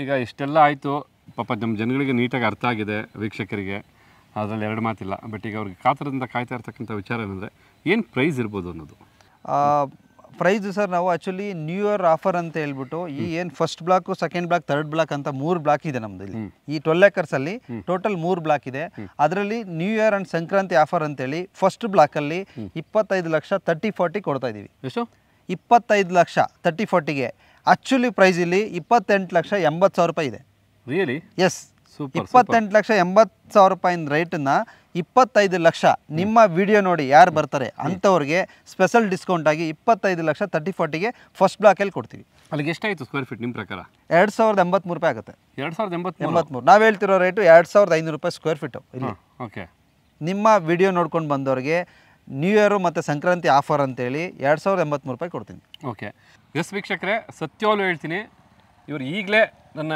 ಈಗ ಇಷ್ಟೆಲ್ಲ ಆಯಿತು ಪಾಪ ನಮ್ಮ ಜನಗಳಿಗೆ ನೀಟಾಗಿ ಅರ್ಥ ಆಗಿದೆ ವೀಕ್ಷಕರಿಗೆ ಅದರಲ್ಲಿ ಎರಡು ಮಾತಿಲ್ಲ ಬಟ್ ಈಗ ಅವ್ರಿಗೆ ಕಾತರದಿಂದ ಕಾಯ್ತಾ ಇರ್ತಕ್ಕಂಥ ವಿಚಾರ ಏನಂದರೆ ಏನು ಪ್ರೈಸ್ ಇರ್ಬೋದು ಅನ್ನೋದು ಪ್ರೈಸ್ ಸರ್ ನಾವು ಆ್ಯಕ್ಚುಲಿ ನ್ಯೂ ಇಯರ್ ಆಫರ್ ಅಂತ ಹೇಳ್ಬಿಟ್ಟು ಈ ಏನು first block second block third block ಅಂತ ಮೂರು ಬ್ಲಾಕ್ ಇದೆ ನಮ್ದು ಇಲ್ಲಿ ಈ ಟ್ವೆಲ್ ಏಕರ್ಸ್ ಅಲ್ಲಿ ಟೋಟಲ್ ಮೂರು ಬ್ಲಾಕ್ ಇದೆ ಅದರಲ್ಲಿ new year and Sankranti offer ಅಂತೇಳಿ ಫಸ್ಟ್ ಬ್ಲಾಕ್ ಅಲ್ಲಿ ಇಪ್ಪತ್ತೈದು ಲಕ್ಷ ತರ್ಟಿ ಫೋರ್ಟಿ ಕೊಡ್ತಾ ಇದೀವಿ ಇಪ್ಪತ್ತೈದು ಲಕ್ಷ ತರ್ಟಿ ಫೋರ್ಟಿಗೆ ಆ್ಯಕ್ಚುಲಿ ಪ್ರೈಸ್ ಇಲ್ಲಿ ಇಪ್ಪತ್ತೆಂಟು ಲಕ್ಷ ಎಂಬತ್ತು ಸಾವಿರ ರೂಪಾಯಿ ಇದೆ ರಿಯಲಿ ಎಸ್ ಇಪ್ಪತ್ತೆಂಟು ಲಕ್ಷ ಎಂಬತ್ತು ಸಾವಿರ ರೂಪಾಯಿನ ರೈಟನ್ನ ಇಪ್ಪತ್ತೈದು ಲಕ್ಷ ನಿಮ್ಮ ವಿಡಿಯೋ ನೋಡಿ ಯಾರು ಬರ್ತಾರೆ ಅಂಥವ್ರಿಗೆ ಸ್ಪೆಷಲ್ ಡಿಸ್ಕೌಂಟ್ ಆಗಿ ಇಪ್ಪತ್ತೈದು ಲಕ್ಷ ತರ್ಟಿ ಫೋರ್ಟಿಗೆ ಫಸ್ಟ್ ಬ್ಲಾಕಲ್ಲಿ ಕೊಡ್ತೀವಿ ಅಲ್ಲಿಗೆ ಎಷ್ಟಾಯಿತು ಸ್ಕ್ವೇರ್ ಫೀಟ್ ನಿಮ್ಮ ಪ್ರಕಾರ ಎರಡು ಸಾವಿರದ ಎಂಬತ್ಮೂರು ರೂಪಾಯಿ ಆಗುತ್ತೆ ಎರಡು ಸಾವಿರದ ಎಂಬತ್ತು ಎಂಬತ್ಮೂರು ನಾವು ಹೇಳ್ತಿರೋ ರೇಟು ಎರಡು ಸಾವಿರದ ಐನೂರು ರೂಪಾಯಿ ಸ್ಕ್ವೇರ್ ಫೀಟು ಇಲ್ಲಿ ಓಕೆ ನಿಮ್ಮ ವಿಡಿಯೋ ನೋಡ್ಕೊಂಡು ಬಂದವರಿಗೆ ನ್ಯೂ ಇಯರು ಮತ್ತು ಸಂಕ್ರಾಂತಿ ಆಫರ್ ಅಂತೇಳಿ ಎರಡು ಸಾವಿರದ ಎಂಬತ್ಮೂರು ರೂಪಾಯಿ ಕೊಡ್ತೀನಿ ಓಕೆ ಎಸ್ ವೀಕ್ಷಕರೇ ಸತ್ಯವಾಗ್ಲೂ ಹೇಳ್ತೀನಿ ಇವರು ಈಗಲೇ ನನ್ನ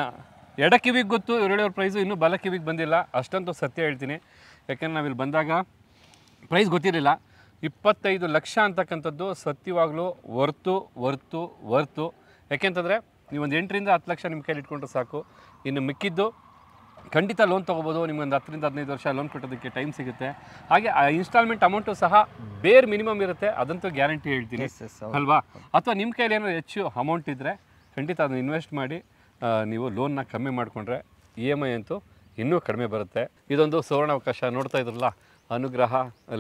ಎಡ ಎಡಕಿವಿಗೆ ಗೊತ್ತು ಇವ್ರು ಪ್ರೈಸು ಇನ್ನೂ ಬಲ ಕಿವಿಗೆ ಬಂದಿಲ್ಲ ಅಷ್ಟಂತೂ ಸತ್ಯ ಹೇಳ್ತೀನಿ ಯಾಕೆಂದ್ರೆ ನಾವಿಲ್ಲಿ ಬಂದಾಗ ಪ್ರೈಸ್ ಗೊತ್ತಿರಲಿಲ್ಲ ಇಪ್ಪತ್ತೈದು ಲಕ್ಷ ಅಂತಕ್ಕಂಥದ್ದು ಸತ್ಯವಾಗಲೂ ವರ್ತು ವರ್ತು ವರ್ತು ಯಾಕೆಂತಂದರೆ ನೀವೊಂದು ಎಂಟರಿಂದ ಹತ್ತು ಲಕ್ಷ ನಿಮ್ಮ ಕೈಲಿ ಇಟ್ಕೊಂಡ್ರೆ ಸಾಕು ಇನ್ನು ಮಿಕ್ಕಿದ್ದು ಖಂಡಿತ ಲೋನ್ ತೊಗೋಬೋದು ನಿಮಗೊಂದು ಹತ್ತರಿಂದ ಹದಿನೈದು ವರ್ಷ ಲೋನ್ ಕೊಟ್ಟೋದಕ್ಕೆ ಟೈಮ್ ಸಿಗುತ್ತೆ ಹಾಗೆ ಆ ಇನ್ಸ್ಟಾಲ್ಮೆಂಟ್ ಅಮೌಂಟು ಸಹ ಬೇರೆ ಮಿನಿಮಮ್ ಇರುತ್ತೆ ಅದಂತೂ ಗ್ಯಾರಂಟಿ ಹೇಳ್ತೀನಿ ಅಲ್ವಾ ಅಥವಾ ನಿಮ್ಮ ಕೈಲಿ ಏನಾದರೂ ಹೆಚ್ಚು ಅಮೌಂಟ್ ಇದ್ದರೆ ಖಂಡಿತ ಅದನ್ನು ಇನ್ವೆಸ್ಟ್ ಮಾಡಿ ನೀವು ಲೋನ್ನ ಕಮ್ಮಿ ಮಾಡಿಕೊಂಡ್ರೆ ಇ e ಎಮ್ ಐ ಅಂತೂ ಇನ್ನೂ ಕಡಿಮೆ ಬರುತ್ತೆ ಇದೊಂದು ಸುವರ್ಣಾವಕಾಶ ನೋಡ್ತಾ ಇದ್ರಲ್ಲ ಅನುಗ್ರಹ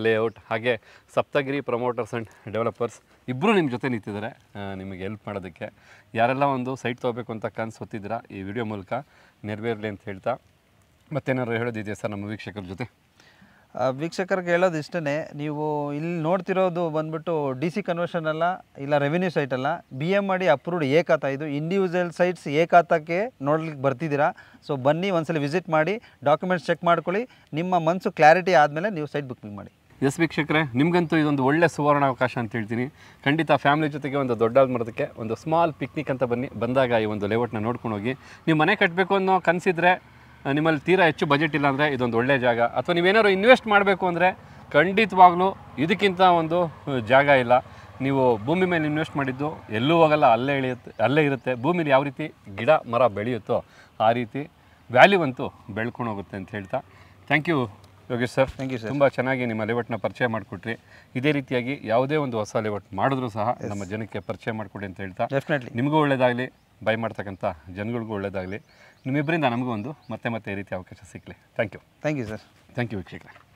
ಲೇಔಟ್ ಹಾಗೆ ಸಪ್ತಗಿರಿ ಪ್ರಮೋಟರ್ಸ್ ಆ್ಯಂಡ್ ಡೆವಲಪರ್ಸ್ ಇಬ್ಬರು ನಿಮ್ಮ ಜೊತೆ ನಿಂತಿದ್ದಾರೆ ನಿಮಗೆ ಹೆಲ್ಪ್ ಮಾಡೋದಕ್ಕೆ ಯಾರೆಲ್ಲ ಒಂದು ಸೈಟ್ ತೊಗೋಬೇಕು ಅಂತ ಕನ್ಸುತ್ತಿದ್ದೀರಾ ಹೊತ್ತಿದ್ದೀರಾ ಈ ವಿಡಿಯೋ ಮೂಲಕ ನೆರವೇರಲಿ ಅಂತ ಹೇಳ್ತಾ ಮತ್ತೇನಾದ್ರು ಹೇಳೋದಿದೆಯಾ ಸರ್ ನಮ್ಮ ವೀಕ್ಷಕರ ಜೊತೆ ವೀಕ್ಷಕರಿಗೆ ಹೇಳೋದು ಇಷ್ಟೇ ನೀವು ಇಲ್ಲಿ ನೋಡ್ತಿರೋದು ಬಂದ್ಬಿಟ್ಟು ಡಿ ಸಿ ಕನ್ವರ್ಷನ್ ಅಲ್ಲ ಇಲ್ಲ ರೆವಿನ್ಯೂ ಸೈಟ್ ಅಲ್ಲ ಬಿ ಎಮ್ ಮಾಡಿ ಅಪ್ರೂವ್ಡ್ ಏಕಾತ ಇದು ಇಂಡಿವಿಜುವಲ್ ಸೈಟ್ಸ್ ಏಕಾತಕ್ಕೆ ನೋಡ್ಲಿಕ್ಕೆ ಬರ್ತಿದ್ದೀರಾ ಸೊ ಬನ್ನಿ ಸಲ ವಿಸಿಟ್ ಮಾಡಿ ಡಾಕ್ಯುಮೆಂಟ್ಸ್ ಚೆಕ್ ಮಾಡ್ಕೊಳ್ಳಿ ನಿಮ್ಮ ಮನಸ್ಸು ಕ್ಲಾರಿಟಿ ಆದಮೇಲೆ ನೀವು ಸೈಟ್ ಬುಕ್ಕಿಂಗ್ ಮಾಡಿ ಎಸ್ ವೀಕ್ಷಕರೇ ನಿಮಗಂತೂ ಇದೊಂದು ಒಳ್ಳೆ ಸುವರ್ಣ ಅವಕಾಶ ಅಂತ ಹೇಳ್ತೀನಿ ಖಂಡಿತ ಫ್ಯಾಮಿಲಿ ಜೊತೆಗೆ ಒಂದು ದೊಡ್ಡಾದ ಮರದಕ್ಕೆ ಒಂದು ಸ್ಮಾಲ್ ಪಿಕ್ನಿಕ್ ಅಂತ ಬನ್ನಿ ಬಂದಾಗ ಈ ಒಂದು ಲೇಔಟ್ನ ನೋಡ್ಕೊಂಡು ಹೋಗಿ ನೀವು ಮನೆ ಕಟ್ಟಬೇಕು ಅನ್ನೋ ಕನಸಿದ್ರೆ ನಿಮ್ಮಲ್ಲಿ ತೀರಾ ಹೆಚ್ಚು ಬಜೆಟ್ ಇಲ್ಲ ಅಂದರೆ ಇದೊಂದು ಒಳ್ಳೆ ಜಾಗ ಅಥವಾ ನೀವೇನಾದ್ರು ಇನ್ವೆಸ್ಟ್ ಮಾಡಬೇಕು ಅಂದರೆ ಖಂಡಿತವಾಗ್ಲೂ ಇದಕ್ಕಿಂತ ಒಂದು ಜಾಗ ಇಲ್ಲ ನೀವು ಭೂಮಿ ಮೇಲೆ ಇನ್ವೆಸ್ಟ್ ಮಾಡಿದ್ದು ಎಲ್ಲೂ ಹೋಗಲ್ಲ ಅಲ್ಲೇ ಇಳಿಯುತ್ತೆ ಅಲ್ಲೇ ಇರುತ್ತೆ ಭೂಮಿಲಿ ಯಾವ ರೀತಿ ಗಿಡ ಮರ ಬೆಳೆಯುತ್ತೋ ಆ ರೀತಿ ವ್ಯಾಲ್ಯೂ ಅಂತೂ ಬೆಳ್ಕೊಂಡು ಹೋಗುತ್ತೆ ಅಂತ ಹೇಳ್ತಾ thank you Yogesh sir thank you sir ತುಂಬ ಚೆನ್ನಾಗಿ ನಿಮ್ಮ ಲೇಔಟ್ನ ಪರಿಚಯ ಮಾಡಿಕೊಟ್ರಿ ಇದೇ ರೀತಿಯಾಗಿ ಯಾವುದೇ ಒಂದು ಹೊಸ ಲೇಔಟ್ ಮಾಡಿದ್ರೂ ಸಹ ನಮ್ಮ ಜನಕ್ಕೆ ಪರಿಚಯ ಮಾಡಿಕೊಡಿ ಅಂತ ಹೇಳ್ತಾ ಡೆಫಿನೆಟ್ಲಿ ನಿಮಗೂ ಒಳ್ಳೆಯದಾಗಲಿ ಬೈ ಮಾಡ್ತಕ್ಕಂಥ ಜನಗಳಿಗೂ ಒಳ್ಳೆಯದಾಗಲಿ ನಿಮ್ಮಿಬ್ಬರಿಂದ ನಮಗೂ ಒಂದು ಮತ್ತೆ ಮತ್ತೆ ಈ ರೀತಿ ಅವಕಾಶ ಸಿಗಲಿ thank you thank you sir thank you ವೀಕ್ಷಕರೇ